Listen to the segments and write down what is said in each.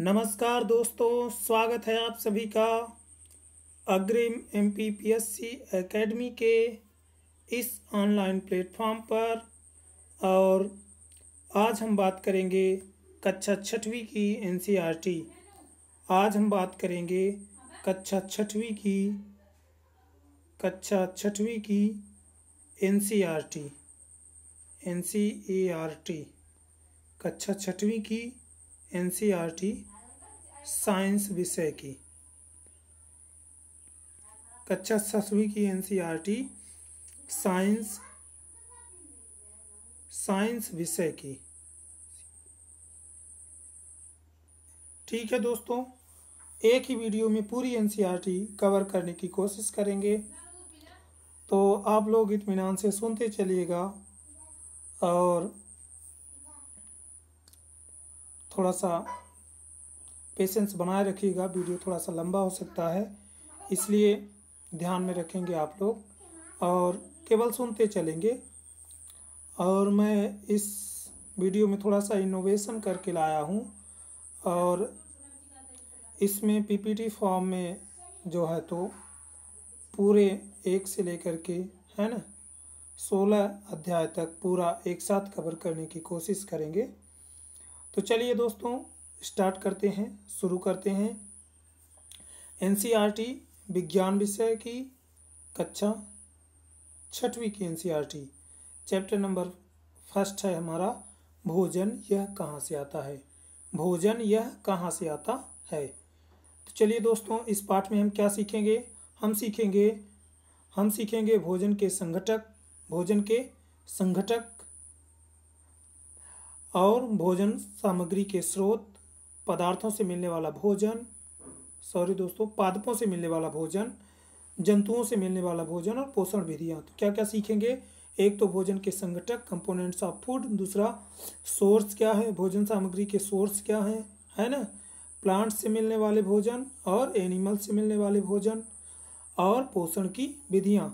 नमस्कार दोस्तों स्वागत है आप सभी का अग्रिम M P P S C academy के इस ऑनलाइन प्लेटफॉर्म पर और आज हम बात करेंगे कक्षा छठवीं की एन सी आर टी आज हम बात करेंगे कक्षा छठवीं की कक्षा छठवीं की N C R T N C A R T कक्षा छठवीं की एनसीईआरटी साइंस विषय की कक्षा सतवीं की एनसीईआरटी साइंस साइंस विषय की ठीक है दोस्तों एक ही वीडियो में पूरी एनसीईआरटी कवर करने की कोशिश करेंगे तो आप लोग इतमान से सुनते चलिएगा और थोड़ा सा पेशेंस बनाए रखिएगा वीडियो थोड़ा सा लंबा हो सकता है इसलिए ध्यान में रखेंगे आप लोग और केवल सुनते चलेंगे और मैं इस वीडियो में थोड़ा सा इनोवेशन करके लाया हूँ और इसमें पीपीटी फॉर्म में जो है तो पूरे एक से लेकर के है ना सोलह अध्याय तक पूरा एक साथ कवर करने की कोशिश करेंगे तो चलिए दोस्तों स्टार्ट करते हैं शुरू करते हैं एनसीईआरटी e विज्ञान विषय की कक्षा छठवीं की एनसीईआरटी चैप्टर नंबर फर्स्ट है हमारा भोजन यह कहाँ से आता है भोजन यह कहाँ से आता है तो चलिए दोस्तों इस पाठ में हम क्या सीखेंगे हम सीखेंगे हम सीखेंगे भोजन के संगठक भोजन के संगठक और भोजन सामग्री के स्रोत पदार्थों से मिलने वाला भोजन सॉरी दोस्तों पादपों से मिलने वाला भोजन जंतुओं से मिलने वाला भोजन और पोषण विधियाँ तो क्या क्या सीखेंगे एक तो भोजन के संगठक कंपोनेंट्स ऑफ फूड दूसरा सोर्स क्या है भोजन सामग्री के सोर्स क्या है है ना प्लांट से मिलने वाले भोजन और एनिमल से मिलने वाले भोजन और पोषण की विधियाँ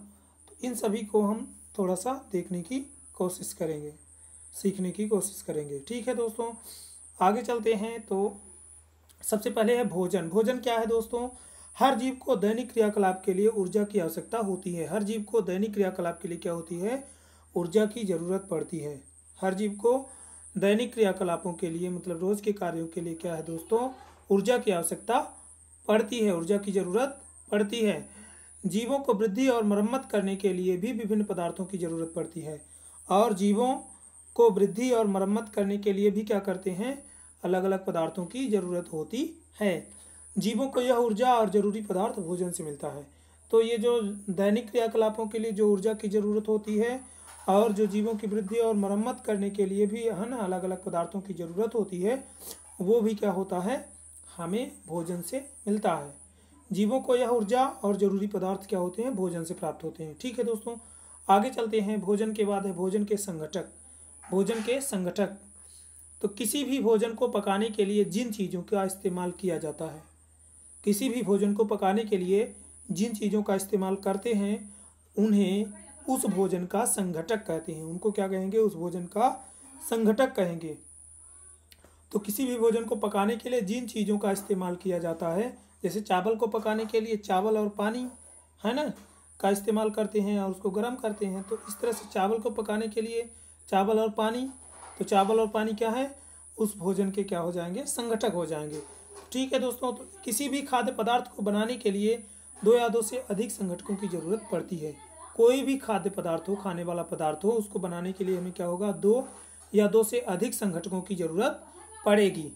तो इन सभी को हम थोड़ा सा देखने की कोशिश करेंगे सीखने की कोशिश करेंगे ठीक है दोस्तों आगे चलते हैं तो सबसे पहले है भोजन भोजन क्या है दोस्तों हर जीव को दैनिक क्रियाकलाप के लिए ऊर्जा की आवश्यकता होती है हर जीव को दैनिक क्रियाकलाप के लिए क्या होती है ऊर्जा की ज़रूरत पड़ती है हर जीव को दैनिक क्रियाकलापों के लिए मतलब रोज़ के कार्यों के लिए क्या है दोस्तों ऊर्जा की आवश्यकता पड़ती है ऊर्जा की ज़रूरत पड़ती है जीवों को वृद्धि और मरम्मत करने के लिए भी विभिन्न पदार्थों की ज़रूरत पड़ती है और जीवों को वृद्धि और मरम्मत करने के लिए भी क्या करते हैं अलग अलग पदार्थों की ज़रूरत होती है जीवों को यह ऊर्जा और जरूरी पदार्थ भोजन से मिलता है तो ये जो दैनिक क्रियाकलापों के लिए जो ऊर्जा की ज़रूरत होती है और जो जीवों की वृद्धि और मरम्मत करने के लिए भी है ना अलग अलग पदार्थों की ज़रूरत होती है वो भी क्या होता है हमें भोजन से मिलता है जीवों को यह ऊर्जा और जरूरी पदार्थ क्या होते हैं भोजन से प्राप्त होते हैं ठीक है दोस्तों आगे चलते हैं भोजन के बाद है भोजन के संगठक भोजन के संगठक तो किसी भी भोजन को पकाने के लिए जिन चीज़ों का इस्तेमाल किया जाता है किसी भी भोजन को पकाने के लिए जिन चीज़ों का इस्तेमाल करते हैं उन्हें उस भोजन का संगठक कहते हैं उनको क्या कहेंगे उस भोजन का संगठक कहेंगे तो किसी भी भोजन को पकाने के लिए जिन चीज़ों का इस्तेमाल किया जाता है जैसे चावल को पकाने के लिए चावल और पानी है ना का इस्तेमाल करते हैं और उसको गर्म करते हैं तो इस तरह से चावल को पकाने के लिए चावल और पानी तो चावल और पानी क्या है उस भोजन के क्या हो जाएंगे संगठक हो जाएंगे ठीक है दोस्तों तो किसी भी खाद्य पदार्थ को बनाने के लिए दो या दो से अधिक संगठकों की ज़रूरत पड़ती है कोई भी खाद्य पदार्थ हो खाने वाला पदार्थ हो उसको बनाने के लिए हमें क्या होगा दो या दो से अधिक संगठकों की ज़रूरत पड़ेगी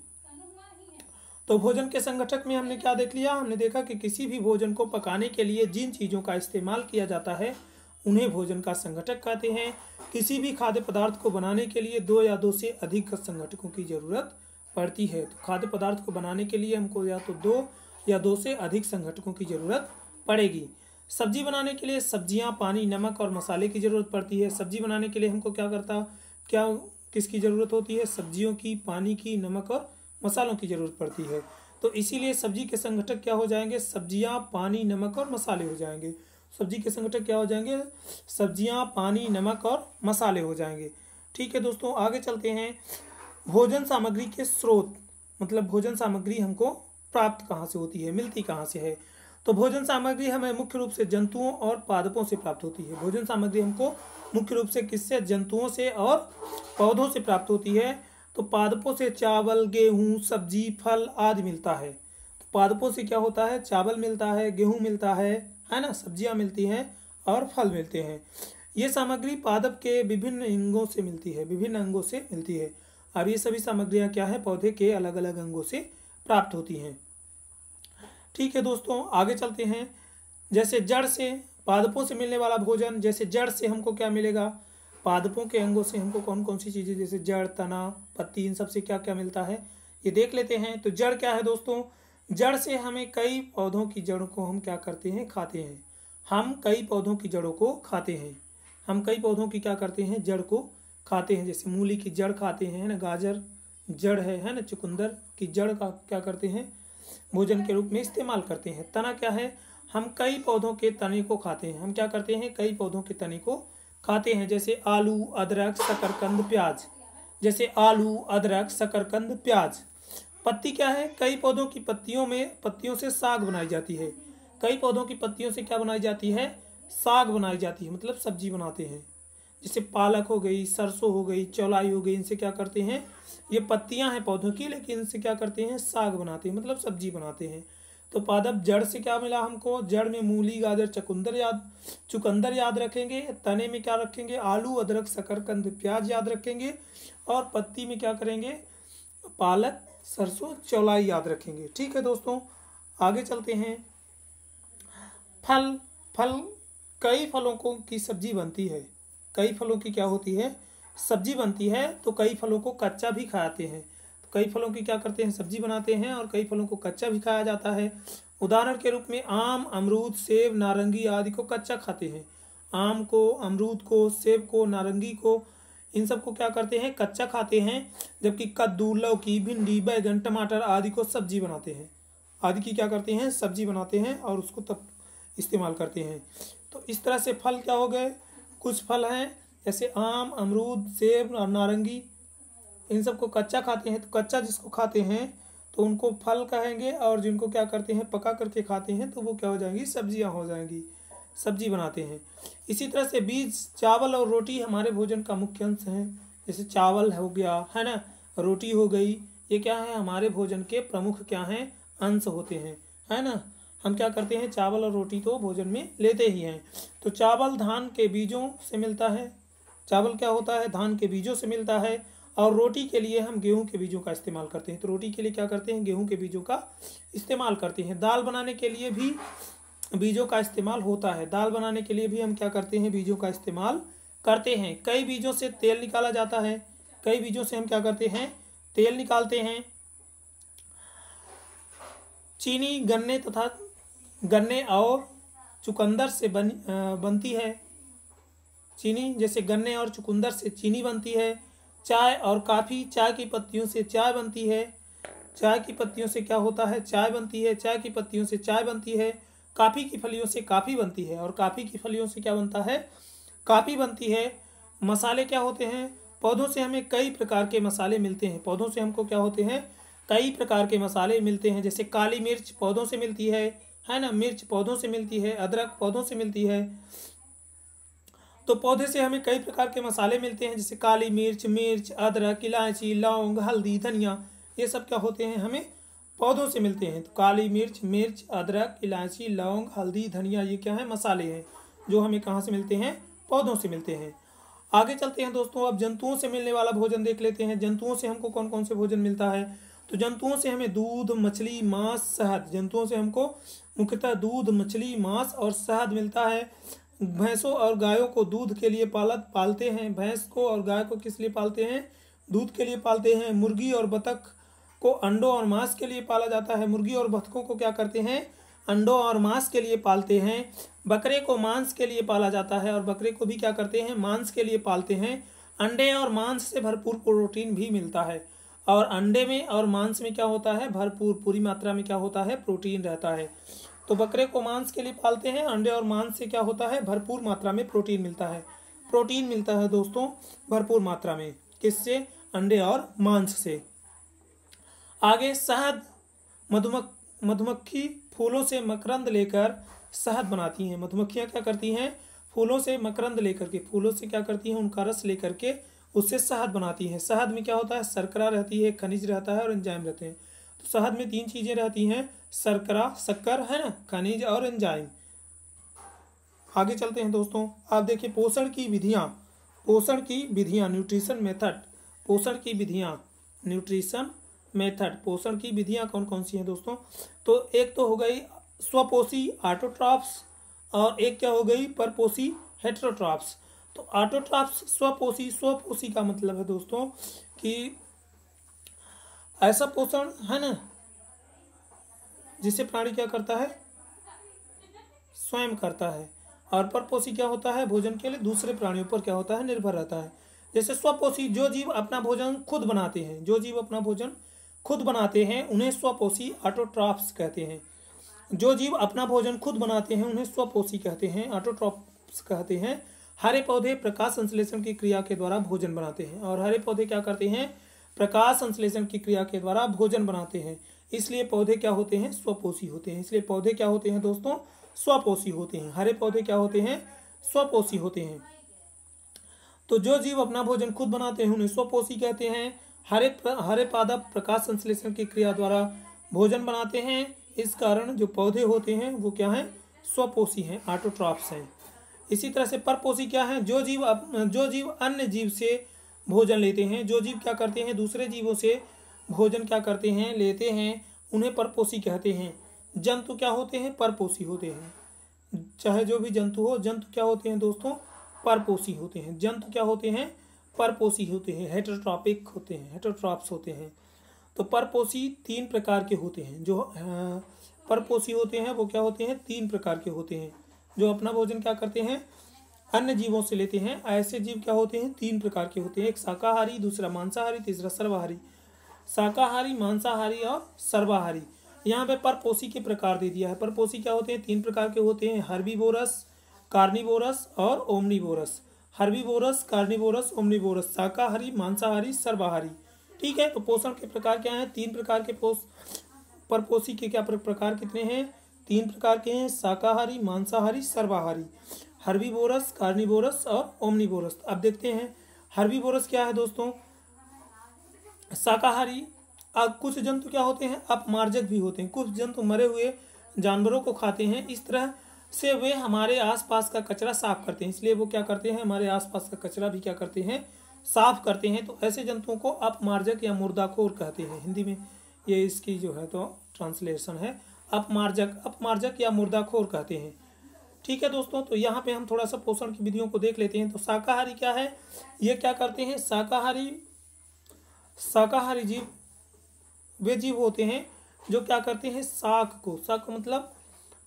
तो भोजन के संगठक में हमने क्या देख लिया हमने देखा कि किसी भी भोजन को पकाने के लिए जिन चीज़ों का इस्तेमाल किया जाता है उन्हें भोजन का संगठक कहते हैं किसी भी खाद्य पदार्थ को बनाने के लिए दो या दो से अधिक संगठकों की जरूरत पड़ती है तो खाद्य पदार्थ को बनाने के लिए हमको या तो दो या दो से अधिक संगठकों की जरूरत पड़ेगी सब्जी बनाने के लिए सब्जियां पानी नमक और मसाले की ज़रूरत पड़ती है सब्जी बनाने के लिए हमको क्या करता क्या किसकी ज़रूरत होती है सब्जियों की पानी की नमक और मसालों की ज़रूरत पड़ती है तो इसीलिए सब्जी के संगठक क्या हो जाएंगे सब्जियां पानी नमक और मसाले हो जाएंगे सब्जी के संगठक क्या हो जाएंगे सब्जियां पानी नमक और मसाले हो जाएंगे ठीक है दोस्तों आगे चलते हैं भोजन सामग्री के स्रोत मतलब भोजन सामग्री हमको प्राप्त कहाँ से होती है मिलती कहाँ से है तो भोजन सामग्री हमें मुख्य रूप से जंतुओं और पादपों से प्राप्त होती है भोजन सामग्री हमको मुख्य रूप से किससे जंतुओं से और पौधों से प्राप्त होती है तो पादपों से चावल गेहूँ सब्जी फल आदि मिलता है तो पादपों से क्या होता है चावल मिलता है गेहूँ मिलता है है ना सब्जियां मिलती हैं और फल मिलते हैं ये सामग्री पादप के विभिन्न अंगों से मिलती है विभिन्न अंगों से मिलती है और ये सभी सामग्रियाँ क्या है पौधे के अलग अलग अंगों से प्राप्त होती हैं ठीक है दोस्तों आगे चलते हैं जैसे जड़ से पादपों से मिलने वाला भोजन जैसे जड़ से हमको क्या मिलेगा पादपों के अंगों से हमको कौन कौन सी चीज़ें जैसे जड़ तना पत्ती इन सबसे क्या क्या मिलता है ये देख लेते हैं तो जड़ क्या है दोस्तों जड़ से हमें कई पौधों की जड़ों को हम क्या करते हैं खाते हैं हम कई पौधों की जड़ों को खाते हैं हम कई पौधों की क्या करते हैं जड़ को खाते हैं जैसे मूली की जड़ खाते हैं है ना गाजर जड़ है है ना चुकंदर की जड़ का क्या करते हैं भोजन के रूप में इस्तेमाल करते हैं तना क्या है हम कई पौधों के तने को खाते हैं हम क्या करते हैं कई पौधों के तने को खाते हैं जैसे आलू अदरक शकरकंद प्याज जैसे आलू अदरक शकरकंद प्याज पत्ती क्या है कई पौधों की पत्तियों में पत्तियों से साग बनाई जाती है कई पौधों की पत्तियों से क्या बनाई जाती है साग बनाई जाती है मतलब सब्जी बनाते हैं जैसे पालक हो गई सरसों हो गई चौलाई हो गई इनसे क्या करते हैं ये पत्तियां हैं पौधों की लेकिन इनसे क्या करते हैं साग बनाते हैं मतलब सब्जी बनाते हैं तो पादप जड़ से क्या मिला हमको जड़ में मूली गाजर चकुंदर याद चुकंदर याद रखेंगे तने में क्या रखेंगे आलू अदरक शकरकंद प्याज याद रखेंगे और पत्ती में क्या करेंगे पालक सरसों चौलाई याद रखेंगे ठीक है दोस्तों आगे चलते हैं फल फल कई फलों को की सब्जी बनती है कई फलों की क्या होती है सब्जी बनती है तो कई फलों को कच्चा भी खाते हैं तो कई फलों की क्या करते हैं सब्जी बनाते हैं और कई फलों को कच्चा भी खाया जाता है उदाहरण के रूप में आम अमरूद सेब नारंगी आदि को कच्चा खाते हैं आम को अमरूद को सेब को नारंगी को इन सबको क्या करते हैं कच्चा खाते हैं जबकि कद्दू लौकी भिंडी बैगन टमाटर आदि को सब्जी बनाते हैं आदि की क्या करते हैं सब्जी बनाते हैं और उसको तब इस्तेमाल करते हैं तो इस तरह से फल क्या हो गए कुछ फल हैं जैसे आम अमरूद सेब और नारंगी इन सबको कच्चा खाते हैं तो कच्चा जिसको खाते हैं तो उनको फल कहेंगे और जिनको क्या करते हैं पका करके खाते हैं तो वो क्या हो जाएंगी सब्जियां हो जाएंगी सब्जी बनाते हैं इसी तरह से बीज चावल और रोटी हमारे भोजन का मुख्य अंश है जैसे चावल हो गया है ना रोटी हो गई ये क्या है हमारे भोजन के प्रमुख क्या हैं अंश होते हैं है ना हम क्या करते हैं चावल और रोटी तो भोजन में लेते ही हैं तो चावल धान के बीजों से मिलता है चावल क्या होता है धान के बीजों से मिलता है और रोटी के लिए हम गेहूं के बीजों का इस्तेमाल करते हैं तो रोटी के लिए क्या करते हैं गेहूं के बीजों का इस्तेमाल करते हैं दाल बनाने के लिए भी बीजों का इस्तेमाल होता है दाल बनाने के लिए भी हम क्या करते हैं बीजों का इस्तेमाल करते हैं कई बीजों से तेल निकाला जाता है कई बीजों से हम क्या करते हैं तेल निकालते हैं चीनी गन्ने तथा गन्ने और चुकंदर से बन बनती है चीनी जैसे गन्ने और चुकंदर से चीनी बनती है चाय और काफ़ी चाय की पत्तियों से चाय बनती है चाय की पत्तियों से क्या होता है चाय बनती है चाय की पत्तियों से चाय बनती है काफ़ी की फलियों से काफ़ी बनती है और काफ़ी की फलियों से क्या बनता है काफ़ी बनती है मसाले क्या होते हैं पौधों से हमें कई प्रकार के मसाले मिलते हैं पौधों से हमको क्या होते हैं कई प्रकार के मसाले मिलते हैं जैसे काली मिर्च पौधों से मिलती है है ना मिर्च पौधों से मिलती है अदरक पौधों से मिलती है तो पौधे से हमें कई प्रकार के मसाले मिलते हैं जैसे काली मिर्च मिर्च अदरक इलायची लौंग हल्दी धनिया ये सब क्या होते हैं हमें पौधों से मिलते हैं तो काली मिर्च मिर्च अदरक इलायची लौंग हल्दी धनिया ये क्या है मसाले हैं जो हमें कहाँ से मिलते हैं पौधों से मिलते हैं आगे चलते हैं दोस्तों अब जंतुओं से मिलने वाला भोजन देख लेते हैं जंतुओं से हमको कौन कौन से भोजन मिलता है तो जंतुओं से हमें दूध मछली मांस शहद जंतुओं से हमको मुख्यतः दूध मछली मांस और शहद मिलता है भैंसों और गायों को दूध के लिए पालत पालते हैं भैंस को और गाय को किस लिए पालते हैं दूध के लिए पालते हैं मुर्गी और बतख को अंडों और मांस के लिए पाला जाता है मुर्गी और बतखों को क्या करते हैं अंडों और मांस के लिए पालते हैं बकरे को मांस के लिए पाला जाता है और बकरे को भी क्या करते हैं मांस के लिए पालते हैं अंडे और मांस से भरपूर प्रोटीन भी मिलता है और अंडे में और मांस में क्या होता है भरपूर पूरी मात्रा में क्या होता है प्रोटीन रहता है तो बकरे को मांस के लिए पालते हैं अंडे और मांस से क्या होता है भरपूर मात्रा में प्रोटीन मिलता है प्रोटीन मिलता है दोस्तों भरपूर मात्रा में किससे अंडे और मांस से आगे शहद मधुमक मधुमक्खी फूलों से मकरंद लेकर शहद बनाती हैं मधुमक्खियाँ क्या करती हैं फूलों से मकरंद लेकर के फूलों से क्या करती हैं उनका रस लेकर के उससे शहद बनाती हैं शहद में क्या होता है शर्करा रहती है खनिज रहता है और एंजाइम रहते हैं तो शहद में तीन चीज़ें रहती हैं शर्करा शक्कर है ना खनिज और एंजाइम आगे चलते हैं दोस्तों आप देखिए पोषण की विधियाँ पोषण की विधियाँ न्यूट्रिशन मेथड पोषण की विधियाँ न्यूट्रिशन मेथड पोषण की विधियां कौन कौन सी हैं दोस्तों तो एक तो हो गई स्वपोषी आटोट्रॉप्स और एक क्या हो गई परपोषी हेट्रोट्रॉप्स तो आटोट्रॉप्स स्वपोषी स्वपोषी का मतलब है दोस्तों कि ऐसा पोषण है ना जिसे प्राणी क्या करता है स्वयं करता है और परपोषी क्या होता है भोजन के लिए दूसरे प्राणियों पर क्या होता है निर्भर रहता है जैसे स्वपोषी जो जीव अपना भोजन खुद बनाते हैं जो जीव अपना भोजन खुद बनाते हैं उन्हें स्वपोषी ऑटोट्रॉप्स कहते हैं जो जीव अपना भोजन खुद बनाते हैं उन्हें स्वपोषी कहते हैं ऑटोट्रॉप्स कहते हैं हरे पौधे प्रकाश संश्लेषण की क्रिया के द्वारा भोजन बनाते हैं और हरे पौधे क्या करते हैं प्रकाश संश्लेषण की क्रिया के द्वारा भोजन बनाते हैं इसलिए पौधे क्या होते हैं स्वपोषी होते हैं इसलिए पौधे क्या होते हैं दोस्तों स्वपोषी होते हैं हरे पौधे क्या होते हैं स्वपोषी होते हैं तो जो जीव अपना भोजन खुद बनाते हैं उन्हें स्वपोषी कहते हैं हरे प्र, हरे पादप प्रकाश संश्लेषण की क्रिया द्वारा भोजन बनाते हैं इस कारण जो पौधे होते हैं वो क्या हैं स्वपोषी हैं आटोट्रॉप्स हैं इसी तरह से परपोषी क्या हैं जो जीव अप, जो जीव अन्य जीव से भोजन लेते हैं जो जीव क्या करते हैं दूसरे जीवों से भोजन क्या करते हैं लेते हैं उन्हें परपोषी कहते हैं जंतु क्या होते हैं परपोषी होते हैं चाहे जो भी जंतु हो जंतु क्या होते हैं दोस्तों परपोषी होते हैं जंतु क्या होते हैं परपोसी होते हैं हेटरोट्रॉपिक होते हैं हेटरोट्रॉप्स होते हैं तो परपोसी तीन प्रकार के होते हैं जो परपोसी होते हैं वो क्या होते हैं तीन प्रकार के होते हैं जो अपना भोजन क्या करते हैं अन्य जीवों से लेते हैं ऐसे जीव क्या होते हैं तीन प्रकार के होते हैं एक शाकाहारी दूसरा मांसाहारी तीसरा सर्वाहारी शाकाहारी मांसाहारी और सर्वाहारी यहाँ पे परपोसी के प्रकार दे दिया है परपोसी क्या होते हैं तीन प्रकार के होते हैं हर्बीबोरस कार्निबोरस और बोरस हर्बीवोरस कार्निवोरस ओमनिवोरस शाकाहारी मांसाहारी सर्वाहारी ठीक है तो पोषण के प्रकार क्या हैं तीन प्रकार के पोष परपोषी के क्या प्रकार कितने हैं तीन प्रकार के हैं शाकाहारी मांसाहारी सर्वाहारी हर्बीवोरस कार्निवोरस और ओमनिवोरस तो अब देखते हैं हर्बीवोरस क्या है दोस्तों शाकाहारी अब कुछ जंतु क्या होते हैं अपमार्जक भी होते हैं कुछ जंतु मरे हुए जानवरों को खाते हैं इस तरह से वे हमारे आसपास का कचरा साफ करते हैं इसलिए वो क्या करते हैं हमारे आसपास का कचरा भी क्या करते हैं साफ करते हैं तो ऐसे जंतुओं को अपमार्जक या मुर्दाखोर कहते हैं हिंदी में ये इसकी जो है तो ट्रांसलेशन है अपमार्जक अपमार्जक या मुर्दाखोर कहते हैं ठीक है दोस्तों तो यहाँ पे हम थोड़ा सा पोषण की विधियों को देख लेते हैं तो शाकाहारी क्या है ये क्या करते हैं शाकाहारी शाकाहारी जीव वे जीव होते हैं जो क्या करते हैं साक को साक मतलब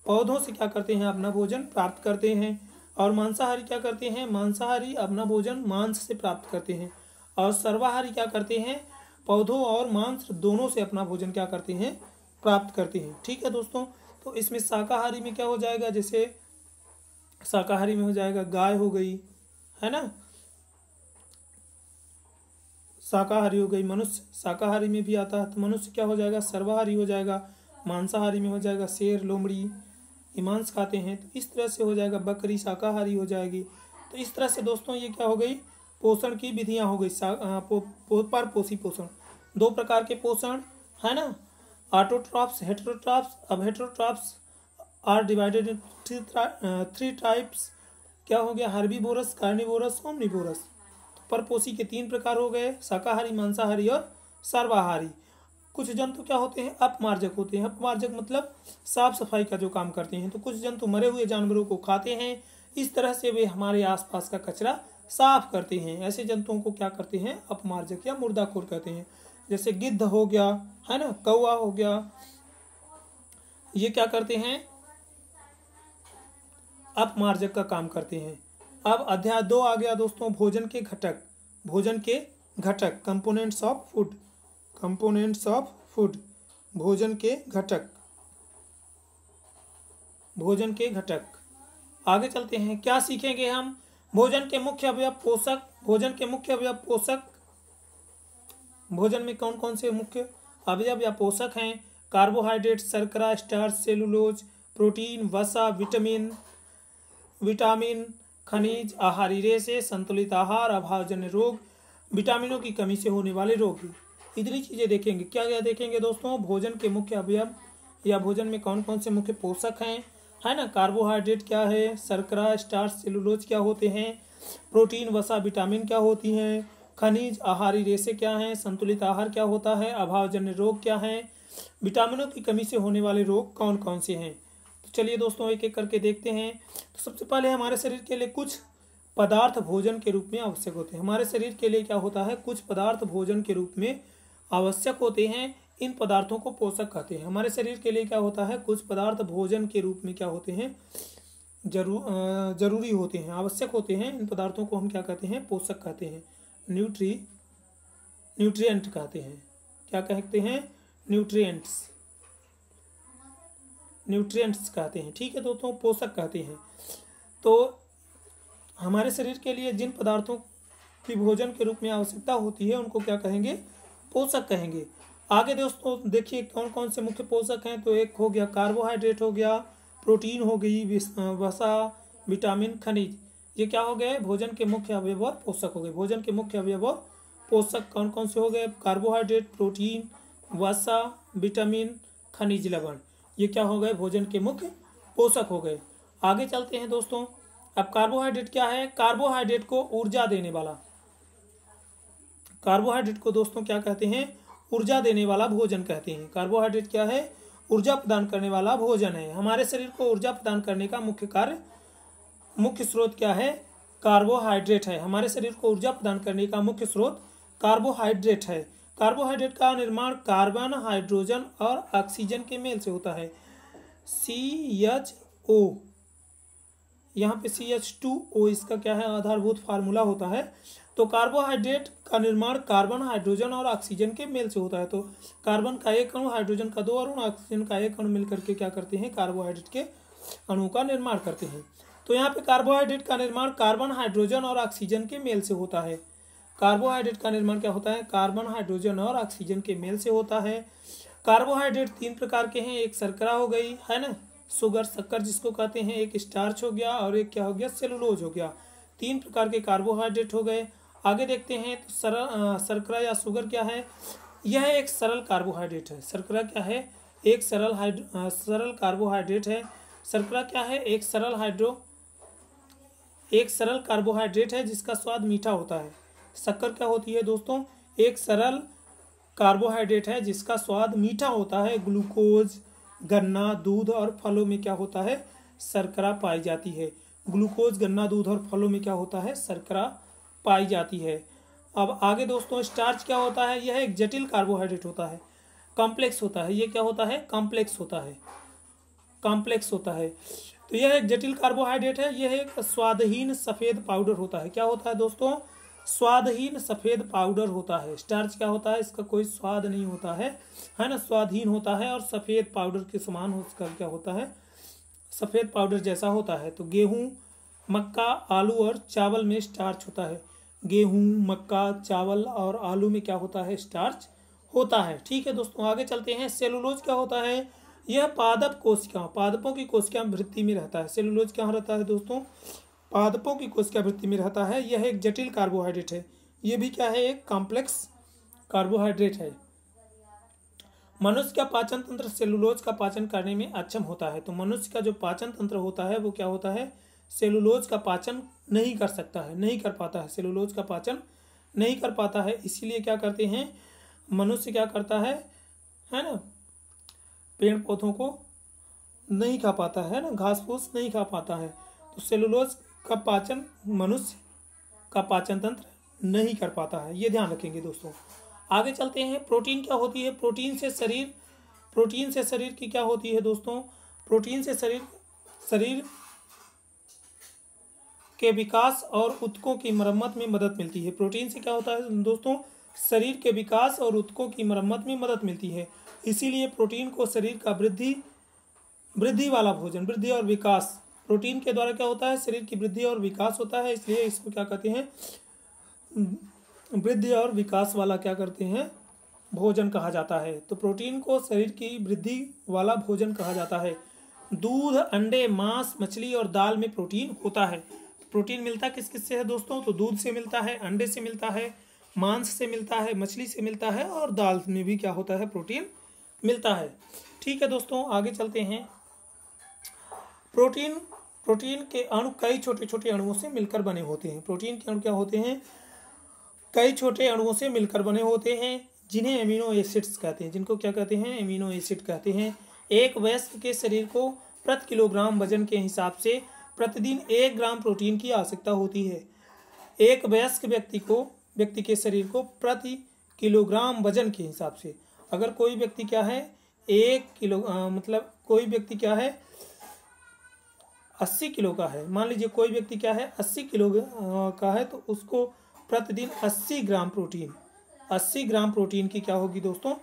पौधों से क्या करते हैं अपना भोजन प्राप्त करते हैं और मांसाहारी क्या करते हैं मांसाहारी अपना भोजन मांस से प्राप्त करते हैं और सर्वाहारी क्या करते हैं पौधों और मांस दोनों से अपना भोजन क्या करते हैं प्राप्त करते हैं ठीक है दोस्तों तो इसमें शाकाहारी में क्या हो जाएगा जैसे शाकाहारी में हो जाएगा गाय हो गई है ना शाकाहारी हो गई मनुष्य शाकाहारी में भी आता है तो मनुष्य क्या हो जाएगा सर्वाहारी हो जाएगा मांसाहारी में हो जाएगा शेर लोमड़ी हिमांस खाते हैं तो इस तरह से हो जाएगा बकरी शाकाहारी हो जाएगी तो इस तरह से दोस्तों ये क्या हो गई पोषण की विधियाँ हो गई पो, पर पोषी पोषण दो प्रकार के पोषण है ना आटोट्रॉप्स हेट्रोट्रॉप्स अब heterotrophs are divided three three types क्या हो गया बोरस हर्बीबोरस कार्निवोरस ओमनिबोरस परपोषी के तीन प्रकार हो गए शाकाहारी मांसाहारी और सर्वाहारी कुछ जंतु क्या होते हैं अपमार्जक होते हैं अपमार्जक मतलब साफ सफाई का जो काम करते हैं तो कुछ जंतु मरे हुए जानवरों को खाते हैं इस तरह से वे हमारे आसपास का कचरा साफ करते हैं ऐसे जंतुओं को क्या करते हैं अपमार्जक या मुर्दाखोर कहते हैं जैसे गिद्ध हो गया है ना कौआ हो गया ये क्या करते हैं अपमार्जक का काम करते हैं अब अध्याय दो आ गया दोस्तों भोजन के घटक भोजन के घटक components of food components of food भोजन के घटक भोजन के घटक आगे चलते हैं क्या सीखेंगे हम भोजन के मुख्य अवयव पोषक भोजन के मुख्य अवयव पोषक भोजन में कौन कौन से मुख्य अवयव या पोषक हैं कार्बोहाइड्रेट शर्करा स्टार्च सेलुलोज प्रोटीन वसा विटामिन विटामिन खनिज आहारी रेसे संतुलित आहार अभावजन्य रोग विटामिनों की कमी से होने वाले रोग इतनी चीज़ें देखेंगे क्या क्या देखेंगे दोस्तों भोजन के मुख्य अवयव या भोजन में कौन कौन से मुख्य पोषक हैं है ना कार्बोहाइड्रेट क्या है सरकरा स्टार्च सेलुलोज क्या होते हैं प्रोटीन वसा विटामिन क्या होती हैं खनिज आहारी रेसे क्या हैं संतुलित आहार क्या होता है अभावजन्य रोग क्या हैं विटामिनों की कमी से होने वाले रोग कौन कौन से हैं तो चलिए दोस्तों एक एक करके देखते हैं तो सबसे पहले हमारे शरीर के लिए कुछ पदार्थ भोजन के रूप में आवश्यक होते हैं हमारे शरीर के लिए क्या होता है कुछ पदार्थ भोजन के रूप में आवश्यक होते हैं इन पदार्थों को पोषक कहते हैं हमारे शरीर के लिए क्या होता है कुछ पदार्थ भोजन के रूप में क्या होते हैं जरूर जरूरी होते हैं आवश्यक होते हैं इन पदार्थों को हम क्या कहते हैं पोषक कहते हैं न्यूट्री न्यूट्रिएंट कहते हैं क्या कहते हैं न्यूट्रिएंट्स न्यूट्रिएंट्स कहते हैं ठीक है दोस्तों पोषक कहते हैं तो हमारे शरीर के लिए जिन पदार्थों की भोजन के रूप में आवश्यकता होती है उनको क्या कहेंगे पोषक कहेंगे आगे दोस्तों देखिए कौन कौन से मुख्य पोषक हैं तो एक हो गया कार्बोहाइड्रेट हो गया प्रोटीन हो गई वसा विटामिन खनिज ये क्या हो गए भोजन के मुख्य अवयव और पोषक हो गए भोजन के मुख्य अवयव और पोषक कौन कौन से हो गए कार्बोहाइड्रेट प्रोटीन वसा विटामिन खनिज लवण ये क्या हो गए भोजन के मुख्य पोषक हो गए आगे चलते हैं दोस्तों अब कार्बोहाइड्रेट क्या है कार्बोहाइड्रेट को ऊर्जा देने वाला कार्बोहाइड्रेट को दोस्तों क्या कहते हैं ऊर्जा देने वाला भोजन कहते हैं कार्बोहाइड्रेट क्या है ऊर्जा प्रदान करने वाला भोजन है हमारे शरीर को ऊर्जा प्रदान करने का मुख्य कार्य मुख्य स्रोत क्या है कार्बोहाइड्रेट है हमारे शरीर को ऊर्जा प्रदान करने का मुख्य स्रोत कार्बोहाइड्रेट है कार्बोहाइड्रेट का निर्माण कार्बन हाइड्रोजन और ऑक्सीजन के मेल से होता है सी एच ओ यहाँ पे सी एच टू ओ इसका क्या है आधारभूत फार्मूला होता है तो कार्बोहाइड्रेट का निर्माण कार्बन हाइड्रोजन और ऑक्सीजन के मेल से होता है तो कार्बन का एक अणु हाइड्रोजन का दो अणु ऑक्सीजन का एक अणु मिलकर के क्या करते हैं कार्बोहाइड्रेट के अणु का निर्माण करते हैं तो यहाँ पे कार्बोहाइड्रेट का निर्माण कार्बन हाइड्रोजन और ऑक्सीजन के मेल से होता है कार्बोहाइड्रेट का निर्माण क्या होता है कार्बन हाइड्रोजन और ऑक्सीजन के मेल से होता है कार्बोहाइड्रेट तीन प्रकार के हैं एक शर्करा हो गई है ना शुगर शक्कर जिसको कहते हैं एक स्टार्च हो गया और एक क्या हो गया सेलुलोज हो गया तीन प्रकार के कार्बोहाइड्रेट हो गए आगे देखते हैं तो सरल शर्करा या शुगर क्या है यह एक सरल कार्बोहाइड्रेट है शर्करा क्या है एक सरल हाइड्रो सरल कार्बोहाइड्रेट है शर्करा क्या है एक सरल हाइड्रो एक सरल कार्बोहाइड्रेट है जिसका स्वाद मीठा होता है शक्कर क्या होती है दोस्तों एक सरल कार्बोहाइड्रेट है जिसका स्वाद मीठा होता है ग्लूकोज गन्ना दूध और फलों में क्या होता है शर्करा पाई जाती है ग्लूकोज गन्ना दूध और फलों में क्या होता है सरकरा पाई जाती है अब आगे दोस्तों स्टार्च क्या होता है यह एक जटिल कार्बोहाइड्रेट होता है कॉम्प्लेक्स होता है यह क्या होता है कॉम्प्लेक्स होता है कॉम्प्लेक्स होता है तो यह एक जटिल कार्बोहाइड्रेट है यह एक स्वादहीन सफ़ेद पाउडर होता है क्या होता है दोस्तों स्वादहीन सफ़ेद पाउडर होता है स्टार्च क्या होता है इसका कोई स्वाद नहीं होता है है ना स्वादहीन होता है और सफ़ेद पाउडर के समान उसका क्या होता है सफ़ेद पाउडर जैसा होता है तो गेहूँ मक्का आलू और चावल में स्टार्च होता है गेहूँ मक्का चावल और आलू में क्या होता है स्टार्च होता है ठीक है दोस्तों आगे चलते हैं सेलुलोज क्या होता है यह पादप कोशिकाओं पादपों की कोशिकाओं वृत्ति में रहता है सेलुलोज क्या रहता है दोस्तों पादपों की कोशिका वृत्ति में रहता है यह एक जटिल कार्बोहाइड्रेट है यह भी क्या है एक कॉम्प्लेक्स कार्बोहाइड्रेट है मनुष्य का पाचन तंत्र सेलुलोज का पाचन करने में अक्षम होता है तो मनुष्य का जो पाचन तंत्र होता है वो क्या होता है सेलुलोज का पाचन नहीं कर सकता है नहीं कर पाता है सेलुलोज का पाचन नहीं कर पाता है इसीलिए क्या करते हैं मनुष्य क्या करता है है ना पेड़ पौधों को नहीं खा पाता है ना घास फूस नहीं खा पाता है तो सेलुलोज का पाचन मनुष्य का पाचन तंत्र नहीं कर पाता है ये ध्यान रखेंगे दोस्तों आगे चलते हैं प्रोटीन क्या होती है प्रोटीन से शरीर प्रोटीन से शरीर की क्या होती है दोस्तों प्रोटीन से शरीर शरीर के विकास और उत्कों की मरम्मत में मदद मिलती है प्रोटीन से क्या होता है दोस्तों शरीर के विकास और उत्कों की मरम्मत में मदद मिलती है इसीलिए प्रोटीन को शरीर का वृद्धि वृद्धि वाला भोजन वृद्धि और विकास प्रोटीन के द्वारा क्या होता है शरीर की वृद्धि और विकास होता है इसलिए इसको क्या कहते हैं वृद्धि और विकास वाला क्या करते हैं भोजन कहा जाता है तो प्रोटीन को शरीर की वृद्धि वाला भोजन कहा जाता है दूध अंडे मांस मछली और दाल में प्रोटीन होता है प्रोटीन मिलता किस किस से है दोस्तों तो दूध से मिलता है अंडे से मिलता है मांस से मिलता है मछली से मिलता है और दाल में भी क्या होता है प्रोटीन मिलता है ठीक है दोस्तों आगे चलते हैं प्रोटीन प्रोटीन के अणु कई छोटे छोटे अणुओं से मिलकर बने होते हैं प्रोटीन के अणु क्या होते हैं कई छोटे अणुओं से मिलकर बने होते हैं जिन्हें एमिनो एसिड्स कहते हैं जिनको क्या कहते हैं एमिनो एसिड कहते हैं एक वयस्क के शरीर को प्रति किलोग्राम वजन के हिसाब से प्रतिदिन एक ग्राम प्रोटीन की आवश्यकता होती है एक वयस्क व्यक्ति को व्यक्ति के शरीर को प्रति किलोग्राम वजन के हिसाब से अगर कोई व्यक्ति क्या है एक किलो आ, मतलब कोई व्यक्ति क्या है अस्सी किलो का है मान लीजिए कोई व्यक्ति क्या है अस्सी किलो का है तो उसको प्रतिदिन अस्सी ग्राम प्रोटीन अस्सी ग्राम प्रोटीन की क्या होगी दोस्तों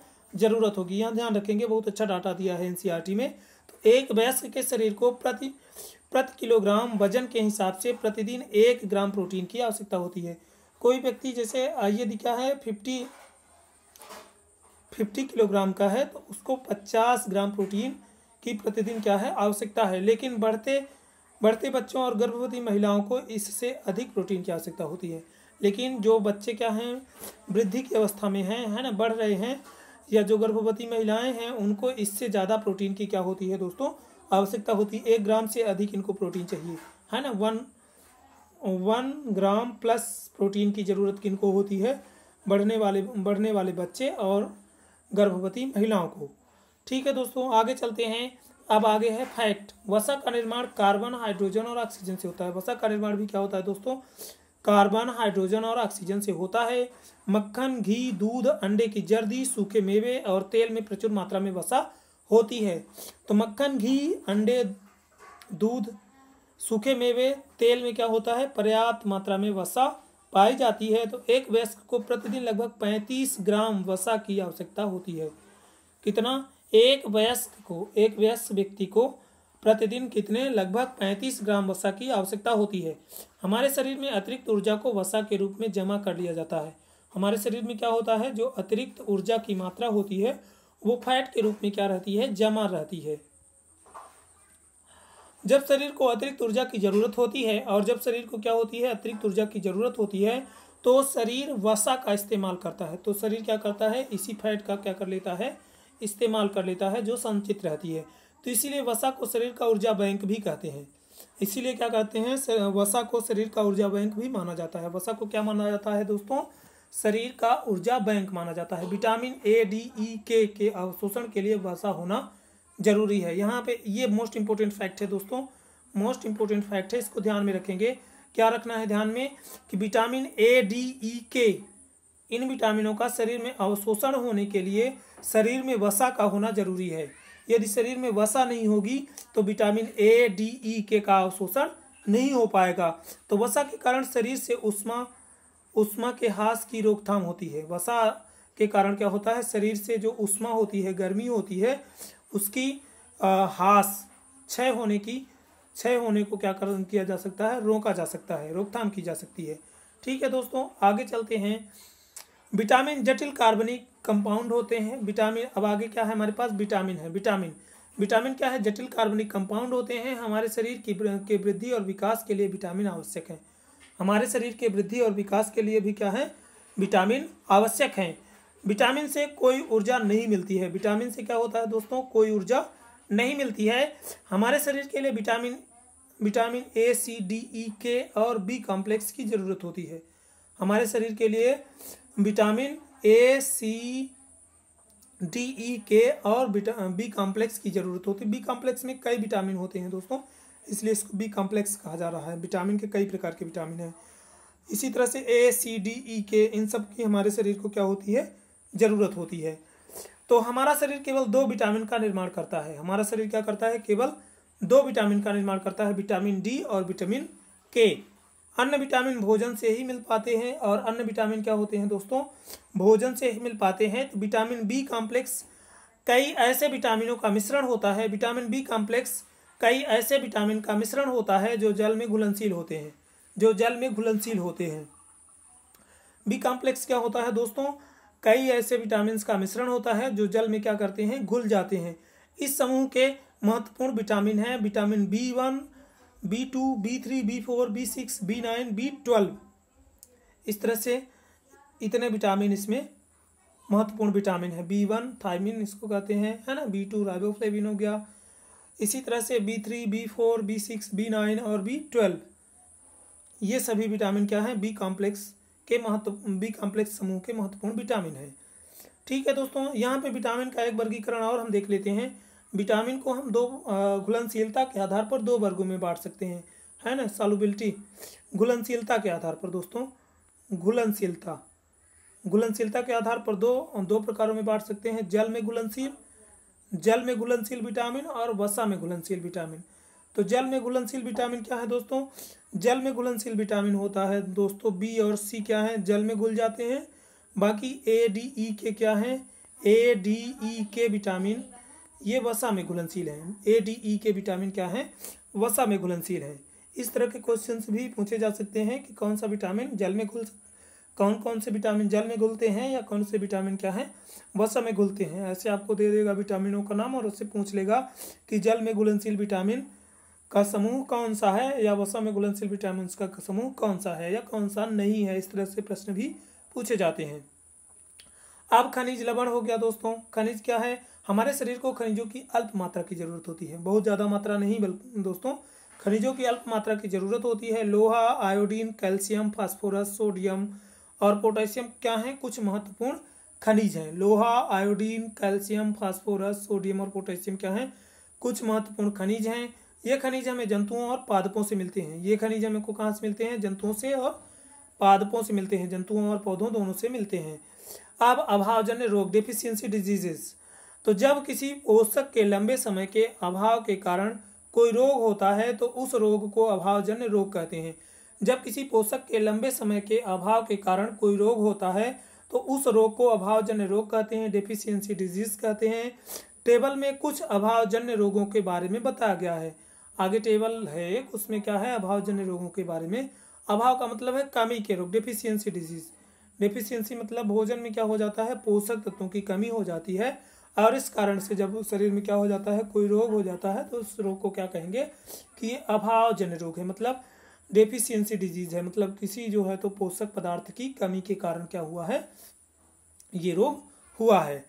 ज़रूरत होगी यहाँ ध्यान रखेंगे बहुत अच्छा डाटा दिया है एन e में तो एक वयस्क के शरीर को प्रति प्रति किलोग्राम वजन के हिसाब से प्रतिदिन एक ग्राम प्रोटीन की आवश्यकता होती है कोई व्यक्ति जैसे आइए दिखा है फिफ्टी फिफ्टी किलोग्राम का है तो उसको पचास ग्राम प्रोटीन की प्रतिदिन क्या है आवश्यकता है लेकिन बढ़ते बढ़ते बच्चों और गर्भवती महिलाओं को इससे अधिक प्रोटीन की आवश्यकता होती है लेकिन जो बच्चे क्या हैं वृद्धि की अवस्था में हैं है ना बढ़ रहे हैं या जो गर्भवती महिलाएं हैं उनको इससे ज़्यादा प्रोटीन की क्या होती है दोस्तों आवश्यकता होती है एक ग्राम से अधिक इनको प्रोटीन चाहिए है ना one one gram plus protein की ज़रूरत किनको होती है बढ़ने वाले बढ़ने वाले बच्चे और गर्भवती महिलाओं को ठीक है दोस्तों आगे चलते हैं अब आगे है फैक्ट वसा का निर्माण कार्बन हाइड्रोजन और ऑक्सीजन से होता है वसा का निर्माण भी क्या होता है दोस्तों कार्बन हाइड्रोजन और ऑक्सीजन से होता है मक्खन घी दूध अंडे की जर्दी सूखे मेवे और तेल में प्रचुर मात्रा में वसा होती है तो मक्खन घी अंडे दूध सूखे मेवे तेल में क्या होता है पर्याप्त मात्रा में वसा पाई जाती है तो एक वयस्क को प्रतिदिन लगभग पैंतीस ग्राम वसा की आवश्यकता होती है कितना एक वयस्क को एक वयस्क व्यक्ति को प्रतिदिन कितने लगभग 35 ग्राम वसा की आवश्यकता होती है हमारे शरीर में अतिरिक्त ऊर्जा को वसा के रूप में जमा कर लिया जाता है हमारे शरीर में क्या होता है जो अतिरिक्त ऊर्जा की मात्रा होती है वो फैट के रूप में क्या रहती है जमा रहती है जब शरीर को अतिरिक्त ऊर्जा की जरूरत होती है और जब शरीर को क्या होती है अतिरिक्त ऊर्जा की जरूरत होती है तो शरीर वसा का इस्तेमाल करता है तो शरीर क्या करता है इसी फैट का क्या कर लेता है इस्तेमाल कर लेता है जो संचित रहती है तो इसीलिए वसा को शरीर का ऊर्जा बैंक भी कहते हैं इसीलिए क्या कहते हैं वसा को शरीर का ऊर्जा बैंक भी माना जाता है वसा को क्या माना जाता है दोस्तों शरीर का ऊर्जा बैंक माना जाता है विटामिन ए डी ई के के अवशोषण के लिए वसा होना जरूरी है यहाँ पे ये मोस्ट इम्पोर्टेंट फैक्ट है दोस्तों मोस्ट इम्पोर्टेंट फैक्ट है इसको ध्यान में रखेंगे क्या रखना है ध्यान में कि विटामिन ए डी ई के इन विटामिनों का शरीर में अवशोषण होने के लिए शरीर में वसा का होना जरूरी है यदि शरीर में वसा नहीं होगी तो विटामिन ए डी ई के का अवशोषण नहीं हो पाएगा तो वसा के कारण शरीर से उष्मा उष्मा के हास की रोकथाम होती है वसा के कारण क्या होता है शरीर से जो उष्मा होती है गर्मी होती है उसकी आ, हास क्षय होने की क्षय होने को क्या कर किया जा सकता है रोका जा सकता है रोकथाम की जा सकती है ठीक है दोस्तों आगे चलते हैं विटामिन जटिल कार्बनिक कंपाउंड होते हैं विटामिन अब आगे क्या है हमारे पास विटामिन है विटामिन विटामिन क्या है जटिल कार्बनिक कंपाउंड होते हैं हमारे शरीर की के वृद्धि और विकास के लिए विटामिन आवश्यक है हमारे शरीर के वृद्धि और विकास के लिए भी क्या है विटामिन आवश्यक हैं विटामिन से कोई ऊर्जा नहीं मिलती है विटामिन से क्या होता है दोस्तों कोई ऊर्जा नहीं मिलती है हमारे शरीर के लिए vitamin vitamin A C D E K और बी कॉम्प्लेक्स की ज़रूरत होती है हमारे शरीर के लिए vitamin A C D E K और बी कॉम्प्लेक्स की ज़रूरत होती है बी कॉम्प्लेक्स में कई विटामिन होते हैं दोस्तों इसलिए इसको बी कॉम्प्लेक्स कहा जा रहा है विटामिन के कई प्रकार के विटामिन हैं इसी तरह से ए सी डी ई के इन सब की हमारे शरीर को क्या होती है ज़रूरत होती है तो हमारा शरीर केवल दो विटामिन का निर्माण करता है हमारा शरीर क्या करता है केवल दो विटामिन का निर्माण करता है विटामिन डी और विटामिन के अन्य विटामिन भोजन से ही मिल पाते हैं और अन्य विटामिन क्या होते हैं दोस्तों भोजन से ही मिल पाते हैं तो विटामिन बी कॉम्प्लेक्स कई ऐसे विटामिनों का मिश्रण होता है विटामिन बी कॉम्प्लेक्स कई ऐसे विटामिन का मिश्रण होता है जो जल में घुलनशील होते हैं जो जल में घुलनशील होते हैं बी कॉम्प्लेक्स क्या होता है दोस्तों कई ऐसे विटामिन का मिश्रण होता है जो जल में क्या करते हैं घुल जाते हैं इस समूह के महत्वपूर्ण विटामिन हैं vitamin B one B two B three B four B six B nine B twelve इस तरह से इतने विटामिन इसमें महत्वपूर्ण विटामिन है बी वन थाइमिन इसको कहते हैं है ना बी टू राइबोफ्लेविन हो गया इसी तरह से B three B four B six B nine और बी ट्वेल्व ये सभी विटामिन क्या हैं बी कॉम्प्लेक्स के महत्व बी कॉम्प्लेक्स समूह के महत्वपूर्ण विटामिन है ठीक है दोस्तों यहाँ पे विटामिन का एक वर्गीकरण और हम देख लेते हैं विटामिन को हम दो घुलनशीलता के आधार पर दो वर्गों में बांट सकते हैं है ना सॉलुबिलिटी घुलनशीलता के आधार पर दोस्तों घुलनशीलता घुलनशीलता के आधार पर दो दो प्रकारों में बांट सकते हैं जल में घुलनशील जल में घुलनशील विटामिन और वसा में घुलनशील विटामिन तो जल में घुलनशील विटामिन क्या है दोस्तों जल में घुलनशील विटामिन होता है दोस्तों बी और सी क्या है जल में घुल जाते हैं बाकी ए डी ई के क्या हैं ए डी ई के विटामिन ये वसा में घुलनशील है ए डी ई के विटामिन क्या है वसा में घुलनशील है इस तरह के क्वेश्चन भी पूछे जा सकते हैं कि कौन सा विटामिन जल में घुल कौन कौन से विटामिन जल में घुलते हैं या कौन से विटामिन क्या है वसा में घुलते हैं ऐसे आपको दे देगा विटामिनों का नाम और उससे पूछ लेगा कि जल में घुलनशील विटामिन का समूह कौन सा है या वसा में घुलनशील विटामिन का समूह कौन सा है या कौन सा नहीं है इस तरह से प्रश्न भी पूछे जाते हैं अब खनिज लवण हो गया दोस्तों खनिज क्या है हमारे शरीर को खनिजों की अल्प मात्रा की जरूरत होती है बहुत ज़्यादा मात्रा नहीं बल्कि दोस्तों खनिजों की अल्प मात्रा की जरूरत होती है लोहा आयोडीन कैल्शियम फास्फोरस सोडियम और पोटेशियम क्या हैं कुछ महत्वपूर्ण खनिज हैं लोहा आयोडीन कैल्शियम फास्फोरस सोडियम और पोटेशियम क्या है कुछ महत्वपूर्ण खनिज हैं ये खनिज हमें जंतुओं और पादपों से मिलते हैं ये खनिज हमें को कहाँ से मिलते हैं जंतुओं से और पादपों से मिलते हैं जंतुओं और पौधों दोनों से मिलते हैं अब अभावजन्य रोग डिफिशियंसी डिजीजेस तो जब किसी पोषक के लंबे समय के अभाव के कारण कोई रोग होता है तो उस रोग को अभावजन्य रोग कहते हैं जब किसी पोषक के लंबे समय के अभाव के कारण कोई रोग होता है तो उस रोग को अभावजन्य रोग कहते हैं डिफिशियंसी डिजीज कहते हैं टेबल में कुछ अभावजन्य रोगों के बारे में बताया गया है आगे टेबल है उसमें क्या है अभावजन्य रोगों के बारे में अभाव का मतलब है कमी के रोग डिफिशियंसी डिजीज डिफिशियंसी मतलब भोजन में क्या हो जाता है पोषक तत्वों की कमी हो जाती है और इस कारण से जब शरीर में क्या हो जाता है कोई रोग हो जाता है तो उस रोग को क्या कहेंगे कि ये अभावजन्य रोग है मतलब डेफिशियंसी डिजीज है मतलब किसी जो है तो पोषक पदार्थ की कमी के कारण क्या हुआ है ये रोग हुआ है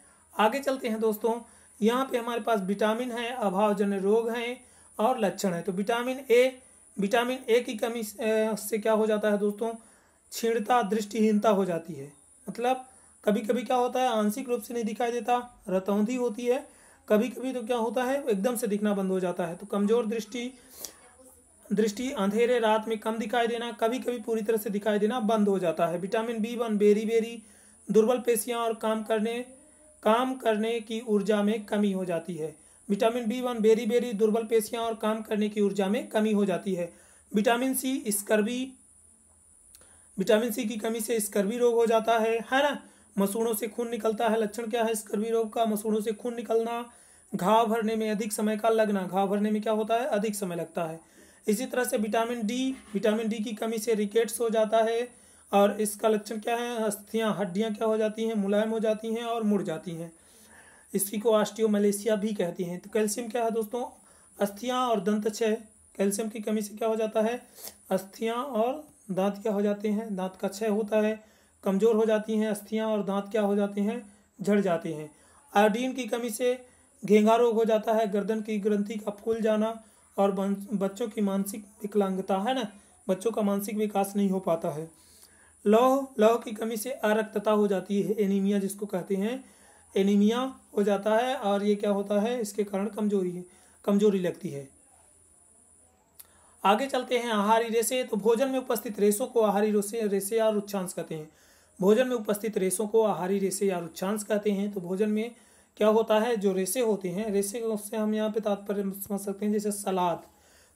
आगे चलते हैं दोस्तों यहाँ पे हमारे पास विटामिन है अभावजन्य रोग हैं और लक्षण है तो विटामिन ए विटामिन ए की कमी से क्या हो जाता है दोस्तों क्षीणता दृष्टिहीनता हो जाती है मतलब कभी कभी क्या होता है आंशिक रूप से नहीं दिखाई देता रतौंधी होती है कभी कभी तो क्या होता है एकदम से दिखना बंद हो जाता है तो कमजोर दृष्टि दृष्टि अंधेरे रात में कम दिखाई देना कभी कभी पूरी तरह से दिखाई देना बंद हो जाता है vitamin B one beriberi दुर्बल पेशियाँ और काम करने काम करने की ऊर्जा में कमी हो जाती है vitamin B one beriberi दुर्बल पेशियाँ और काम करने की ऊर्जा में कमी हो जाती है vitamin C scurvy vitamin C की कमी से स्कर्वी रोग हो जाता है है ना मसूड़ों से खून निकलता है लक्षण क्या है स्कर्वी रोग का मसूड़ों से खून निकलना घाव भरने में अधिक समय का लगना घाव भरने में क्या होता है अधिक समय लगता है इसी तरह से विटामिन डी विटामिन डी की कमी से रिकेट्स हो जाता है और इसका लक्षण क्या है अस्थियाँ हड्डियाँ क्या हो जाती हैं मुलायम हो जाती हैं और मुड़ जाती हैं इसी को ऑस्टियोमलेशिया भी कहती हैं तो कैल्शियम क्या है दोस्तों अस्थियाँ और दंत क्षय कैल्शियम की कमी से क्या हो जाता है अस्थियाँ और दांत क्या हो जाते हैं दांत का क्षय होता है कमज़ोर हो जाती हैं अस्थियाँ और दांत क्या हो जाते हैं झड़ जाते हैं आयोडीन की कमी से घेंगा रोग हो जाता है गर्दन की ग्रंथि का फूल जाना और बच्चों की मानसिक विकलांगता है ना बच्चों का मानसिक विकास नहीं हो पाता है लौह लौह की कमी से अरक्तता हो जाती है एनीमिया जिसको कहते हैं एनीमिया हो जाता है और ये क्या होता है इसके कारण कमजोरी कमजोरी लगती है आगे चलते हैं आहारी रेसे तो भोजन में उपस्थित रेसों को आहारी रेसे रेसे और उच्चांश कहते हैं भोजन में उपस्थित रेशों को आहारी रेशे या रुक्षांश कहते हैं तो भोजन में क्या होता है जो रेसे होते हैं रेशे से हम यहाँ पे तात्पर्य समझ सकते हैं जैसे सलाद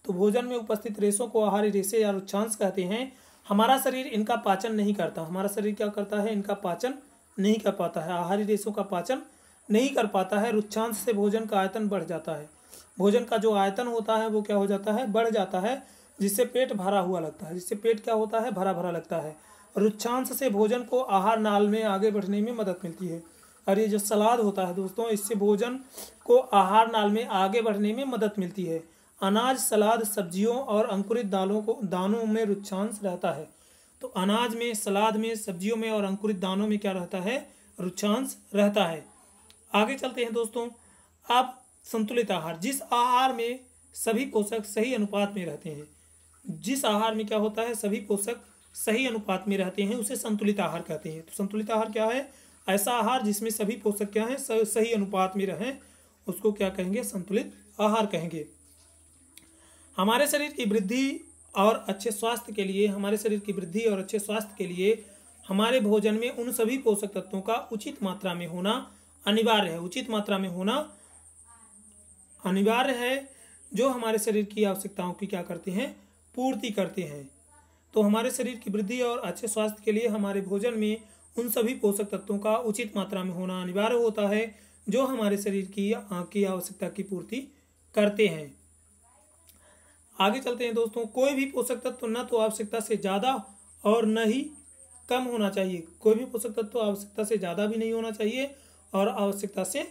तो भोजन में उपस्थित रेशों को आहारी रेशे या रुक्षांश कहते हैं हमारा शरीर इनका पाचन नहीं करता हमारा शरीर क्या करता है इनका पाचन नहीं कर पाता है आहारी रेशों का पाचन नहीं कर पाता है रुक्षांश से भोजन का आयतन बढ़ जाता है भोजन का जो आयतन होता है वो क्या हो जाता है बढ़ जाता है जिससे पेट भरा हुआ लगता है जिससे पेट क्या होता है भरा भरा लगता है रुच्छांश से भोजन को आहार नाल में आगे बढ़ने में मदद मिलती है और ये जो सलाद होता है दोस्तों इससे भोजन को आहार नाल में आगे बढ़ने में मदद मिलती है अनाज सलाद सब्जियों और अंकुरित दालों को दानों में रुच्छांश रहता है तो अनाज में सलाद में सब्जियों में और अंकुरित दानों में क्या रहता है रुच्छांश रहता है आगे चलते हैं दोस्तों अब संतुलित आहार जिस आहार में सभी पोषक सही अनुपात में रहते हैं जिस आहार में क्या होता है सभी पोषक सही अनुपात में रहते हैं उसे संतुलित आहार कहते हैं तो संतुलित आहार क्या है ऐसा आहार जिसमें सभी पोषक क्या हैं सही अनुपात में रहें उसको क्या कहेंगे संतुलित आहार कहेंगे हमारे शरीर की वृद्धि और अच्छे स्वास्थ्य के लिए हमारे शरीर की वृद्धि और अच्छे स्वास्थ्य के लिए हमारे भोजन में उन सभी पोषक तत्वों का उचित मात्रा में होना अनिवार्य है उचित मात्रा में होना अनिवार्य है जो हमारे शरीर की आवश्यकताओं की क्या करते हैं पूर्ति करते हैं तो हमारे शरीर की वृद्धि और अच्छे स्वास्थ्य के लिए हमारे भोजन में उन सभी पोषक तत्वों का उचित मात्रा में होना अनिवार्य होता है जो हमारे शरीर की आँख की आवश्यकता की पूर्ति करते हैं आगे चलते हैं दोस्तों कोई भी पोषक तत्व न तो आवश्यकता से ज़्यादा और न ही कम होना चाहिए कोई भी पोषक तत्व आवश्यकता से ज़्यादा भी नहीं होना चाहिए और आवश्यकता से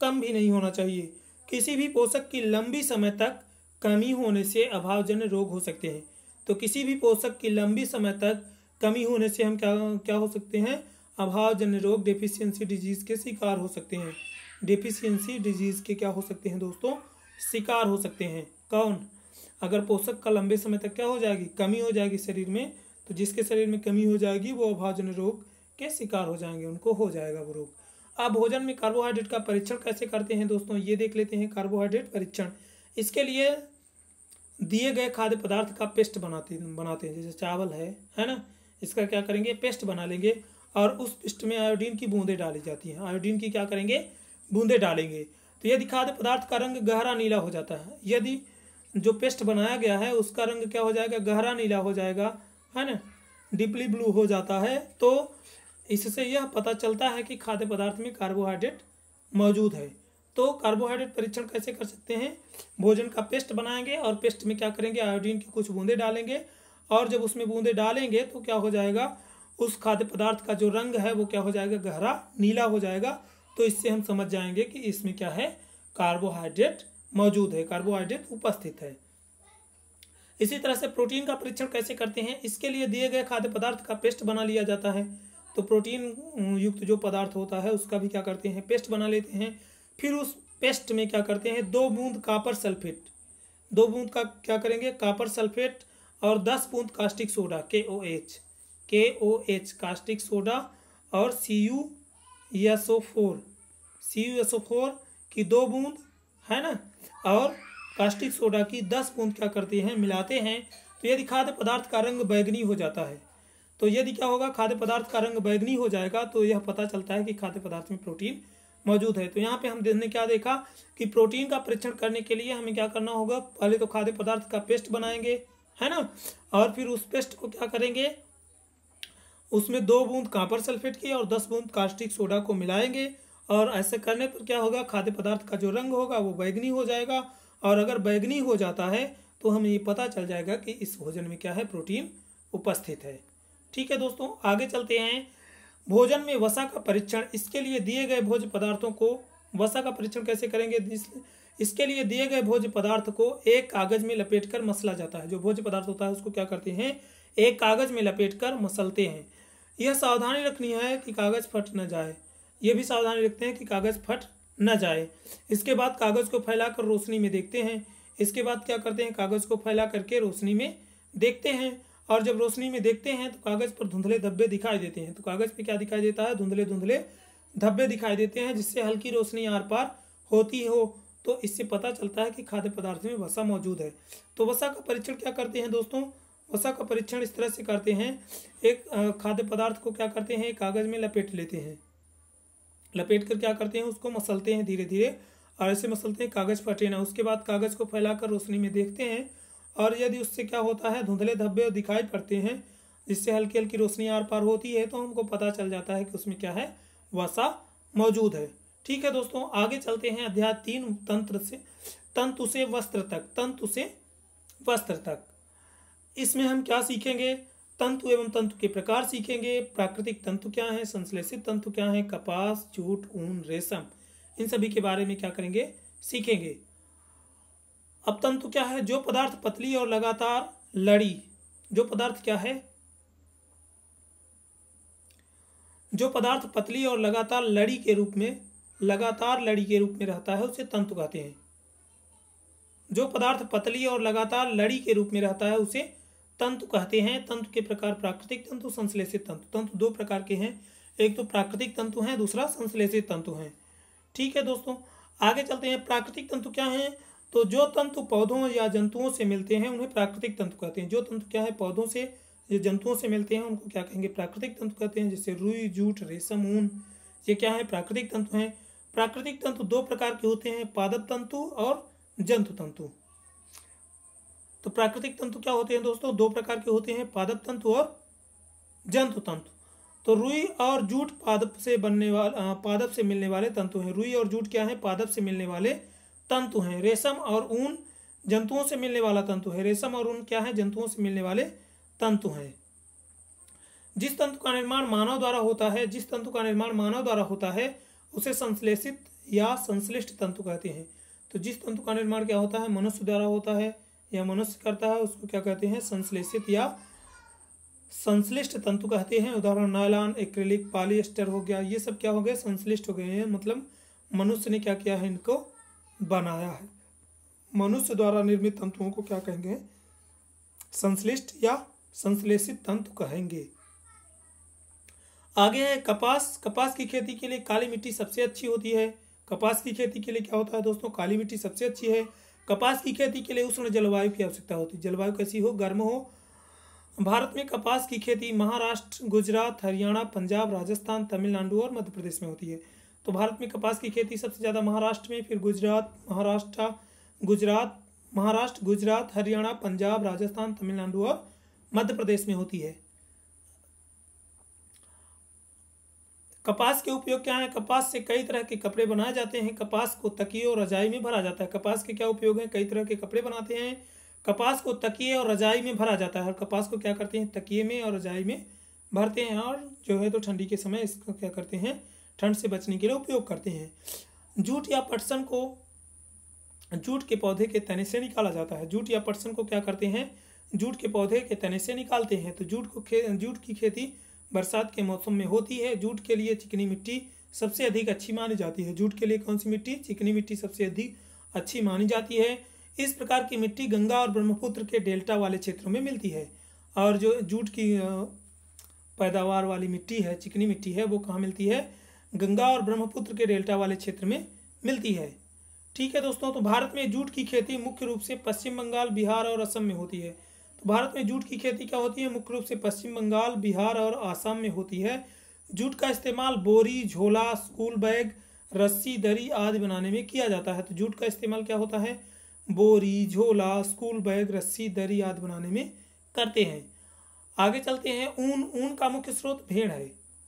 कम भी नहीं होना चाहिए किसी भी पोषक की लंबी समय तक कमी होने से अभावजन्य रोग हो सकते हैं तो किसी भी पोषक की लंबी समय तक कमी होने से हम क्या क्या हो सकते हैं अभाव जन्य रोग डेफिशिएंसी डिजीज़ के शिकार हो सकते हैं डेफिशिएंसी डिजीज़ के क्या हो सकते हैं दोस्तों शिकार हो सकते हैं कौन अगर पोषक का लंबे समय तक क्या हो जाएगी कमी हो जाएगी शरीर में तो जिसके शरीर में कमी हो जाएगी वो अभावजन्य रोग के शिकार हो जाएंगे उनको हो जाएगा वो रोग अब भोजन में कार्बोहाइड्रेट का परीक्षण कैसे करते हैं दोस्तों ये देख लेते हैं कार्बोहाइड्रेट परीक्षण इसके लिए दिए गए खाद्य पदार्थ का पेस्ट बनाते बनाते हैं जैसे चावल है है ना इसका क्या करेंगे पेस्ट बना लेंगे और उस पेस्ट में आयोडीन की बूंदें डाली जाती हैं आयोडीन की क्या करेंगे बूंदें डालेंगे तो यदि खाद्य पदार्थ का रंग गहरा नीला हो जाता है यदि जो पेस्ट बनाया गया है उसका रंग क्या हो जाएगा गहरा नीला हो जाएगा है ना डीपली ब्लू हो जाता है तो इससे यह पता चलता है कि खाद्य पदार्थ में कार्बोहाइड्रेट मौजूद है तो कार्बोहाइड्रेट परीक्षण कैसे कर सकते हैं भोजन का पेस्ट बनाएंगे और पेस्ट में क्या करेंगे आयोडीन की कुछ बूंदे डालेंगे और जब उसमें बूंदे डालेंगे तो क्या हो जाएगा उस खाद्य पदार्थ का जो रंग है वो क्या हो जाएगा गहरा नीला हो जाएगा तो इससे हम समझ जाएंगे कि इसमें क्या है कार्बोहाइड्रेट मौजूद है कार्बोहाइड्रेट उपस्थित है इसी तरह से प्रोटीन का परीक्षण कैसे करते हैं इसके लिए दिए गए खाद्य पदार्थ का पेस्ट बना लिया जाता है तो प्रोटीन युक्त जो पदार्थ होता है उसका भी क्या करते हैं पेस्ट बना लेते हैं फिर उस पेस्ट में क्या करते हैं दो बूंद कापर सल्फेट दो बूंद का क्या करेंगे कापर सल्फेट और दस बूंद कास्टिक सोडा के ओ एच के ओ एच कास्टिक सोडा और C U S O four C U S O four की दो बूंद है ना और कास्टिक सोडा की दस बूंद क्या करते हैं मिलाते हैं तो यदि खाद्य पदार्थ का रंग बैगनी हो जाता है तो यदि क्या होगा खाद्य पदार्थ का रंग बैगनी हो जाएगा तो यह पता चलता है कि खाद्य पदार्थ में प्रोटीन मौजूद है तो यहाँ पे हम देखने क्या देखा कि प्रोटीन का परीक्षण करने के लिए हमें क्या करना होगा पहले तो खाद्य पदार्थ का पेस्ट बनाएंगे है ना और फिर उस पेस्ट को क्या करेंगे उसमें दो बूंद कापर सल्फेट की और दस बूंद कास्टिक सोडा को मिलाएंगे और ऐसे करने पर क्या होगा खाद्य पदार्थ का जो रंग होगा वो बैगनी हो जाएगा और अगर बैगनी हो जाता है तो हमें ये पता चल जाएगा कि इस भोजन में क्या है प्रोटीन उपस्थित है ठीक है दोस्तों आगे चलते हैं भोजन में वसा का परीक्षण इसके लिए दिए गए भोज पदार्थों को वसा का परीक्षण कैसे करेंगे इसके लिए दिए गए भोज पदार्थ को एक कागज में लपेट कर मसला जाता है जो भोज पदार्थ होता है उसको क्या करते हैं एक कागज में लपेट कर मसलते हैं यह सावधानी रखनी है कि कागज फट न जाए यह भी सावधानी रखते हैं कि कागज फट न जाए इसके बाद कागज को फैलाकर रोशनी में देखते हैं इसके बाद क्या करते हैं कागज को फैला करके रोशनी में देखते हैं और जब रोशनी में देखते हैं तो कागज़ पर धुंधले धब्बे दिखाई देते हैं तो कागज़ पर क्या दिखाई देता है धुंधले धुंधले धब्बे दिखाई देते हैं जिससे हल्की रोशनी आर पार होती हो तो इससे पता चलता है कि खाद्य पदार्थ में वसा मौजूद है तो वसा का परीक्षण क्या करते हैं दोस्तों वसा का परीक्षण इस तरह से करते हैं एक खाद्य पदार्थ को क्या करते हैं कागज़ में लपेट लेते हैं लपेट कर क्या करते हैं उसको मसलते हैं धीरे धीरे और ऐसे मसलते हैं कागज़ फटे ना उसके बाद कागज़ को फैलाकर रोशनी में देखते हैं और यदि उससे क्या होता है धुंधले धब्बे दिखाई पड़ते हैं जिससे हल्की हल्की रोशनी आर पार होती है तो हमको पता चल जाता है कि उसमें क्या है वसा मौजूद है ठीक है दोस्तों आगे चलते हैं अध्याय तीन तंत्र से तंतु से वस्त्र तक तंतु से वस्त्र तक इसमें हम क्या सीखेंगे तंतु एवं तंतु के प्रकार सीखेंगे प्राकृतिक तंतु क्या है संश्लेषित तंतु क्या है कपास जूट ऊन रेशम इन सभी के बारे में क्या करेंगे सीखेंगे अब तंतु क्या है जो पदार्थ पतली और लगातार लड़ी जो पदार्थ क्या है जो पदार्थ पतली और लगातार लड़ी के रूप में लगातार लड़ी के रूप में रहता है उसे तंतु कहते हैं जो पदार्थ पतली और लगातार लड़ी के रूप में रहता है उसे तंतु कहते हैं तंतु के प्रकार प्राकृतिक तंतु संश्लेषित तंतु तंतु दो प्रकार के हैं एक तो प्राकृतिक तंतु हैं दूसरा संश्लेषित तंतु हैं ठीक है दोस्तों आगे चलते हैं प्राकृतिक तंतु क्या हैं तो जो तंतु पौधों या जंतुओं से मिलते हैं उन्हें प्राकृतिक तंतु कहते हैं जो तंतु क्या है पौधों से या जंतुओं से मिलते हैं उनको क्या कहेंगे प्राकृतिक तंतु कहते हैं जैसे रुई जूट रेशम ऊन ये क्या है प्राकृतिक तंतु हैं प्राकृतिक तंतु दो प्रकार के होते हैं पादप तंतु और जंतु तंतु तो प्राकृतिक तंतु क्या होते हैं दोस्तों दो प्रकार के होते हैं पादप तंतु और जंतु तंतु तो रुई और जूट पादप से बनने वाले पादप से मिलने वाले तंतु हैं रुई और जूट क्या है पादप से मिलने वाले तंतु हैं रेशम और ऊन जंतुओं से मिलने वाला तंतु है रेशम और ऊन क्या है जंतुओं से मिलने वाले तंतु हैं जिस तंतु का निर्माण मानव द्वारा होता है जिस तंतु का निर्माण मानव द्वारा होता है उसे संश्लेषित या संश्लिष्ट तंतु कहते हैं तो जिस तंतु का निर्माण क्या होता है मनुष्य द्वारा होता है या मनुष्य करता है उसको क्या कहते हैं संश्लेषित या संश्लिष्ट तंतु कहते हैं उदाहरण नायलान एक्रेलिक पॉलिएस्टर हो गया ये सब क्या हो गए संश्लिष्ट हो गए हैं मतलब मनुष्य ने क्या किया है इनको बनाया है मनुष्य द्वारा निर्मित तंतुओं को क्या कहेंगे संश्लिष्ट या संश्लेषित तंतु कहेंगे आगे है कपास कपास की खेती के लिए काली मिट्टी सबसे अच्छी होती है कपास की खेती के लिए क्या होता है दोस्तों काली मिट्टी सबसे अच्छी है कपास की खेती के लिए उष्ण जलवायु की आवश्यकता होती है जलवायु कैसी हो गर्म हो भारत में कपास की खेती महाराष्ट्र गुजरात हरियाणा पंजाब राजस्थान तमिलनाडु और मध्य प्रदेश में होती है तो भारत में कपास की खेती सबसे ज़्यादा महाराष्ट्र में फिर गुजरात महाराष्ट्र गुजरात महाराष्ट्र गुजरात हरियाणा पंजाब राजस्थान तमिलनाडु और मध्य प्रदेश में होती है कपास के उपयोग क्या है कपास से कई तरह के कपड़े बनाए जाते हैं कपास को तकिए और रजाई में भरा जाता है कपास के क्या उपयोग हैं कई तरह के कपड़े बनाते हैं कपास को तकिए और रजाई में भरा जाता है और कपास को क्या करते हैं तकिए में और रजाई में भरते हैं और जो है तो ठंडी के समय इसको क्या करते हैं ठंड से बचने के लिए उपयोग करते हैं जूट या पटसन को जूट के पौधे के तने से निकाला जाता है जूट या पटसन को क्या करते हैं जूट के पौधे के तने से निकालते हैं तो जूट को खे जूट की खेती बरसात के मौसम में होती है जूट के लिए चिकनी मिट्टी सबसे अधिक अच्छी मानी जाती है जूट के लिए कौन सी मिट्टी चिकनी मिट्टी सबसे अधिक अच्छी मानी जाती है इस प्रकार की मिट्टी गंगा और ब्रह्मपुत्र के डेल्टा वाले क्षेत्रों में मिलती है और जो जूट की पैदावार वाली मिट्टी है चिकनी मिट्टी है वो कहाँ मिलती है गंगा और ब्रह्मपुत्र के डेल्टा वाले क्षेत्र में मिलती है ठीक है दोस्तों तो भारत में जूट की खेती मुख्य रूप से पश्चिम बंगाल बिहार और असम में होती है तो भारत में जूट की खेती क्या होती है मुख्य रूप से पश्चिम बंगाल बिहार और आसाम में होती है जूट का इस्तेमाल बोरी झोला स्कूल बैग रस्सी दरी आदि बनाने में किया जाता है तो जूट का इस्तेमाल क्या होता है बोरी झोला स्कूल बैग रस्सी दरी आदि बनाने में करते हैं आगे चलते हैं ऊन ऊन का मुख्य स्रोत भेड़ है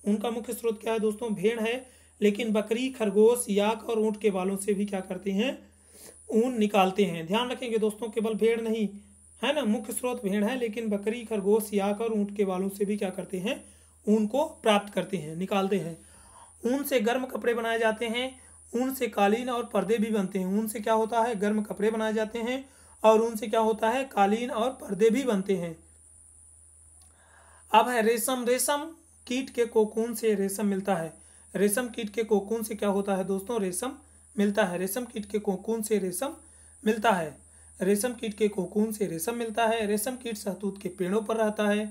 उनका मुख्य स्रोत क्या है दोस्तों भेड़ है लेकिन बकरी खरगोश याक और ऊंट के बालों से भी क्या करते हैं ऊन निकालते हैं ध्यान रखेंगे दोस्तों केवल भेड़ नहीं है ना मुख्य स्रोत भेड़ है लेकिन बकरी खरगोश याक और ऊँट के बालों से भी क्या करते हैं ऊन को प्राप्त करते हैं निकालते हैं ऊन से गर्म कपड़े बनाए जाते हैं ऊन से कालीन और पर्दे भी बनते हैं ऊन से क्या होता है गर्म कपड़े बनाए जाते हैं और ऊन से क्या होता है कालीन और पर्दे भी बनते हैं अब है रेशम रेशम कीट के कोकून से रेशम मिलता है रेशम कीट के कोकून से क्या होता है दोस्तों रेशम मिलता है रेशम कीट के कोकून से रेशम मिलता है रेशम कीट के कोकून से रेशम मिलता है रेशम कीट सहतूत के पेड़ों पर रहता है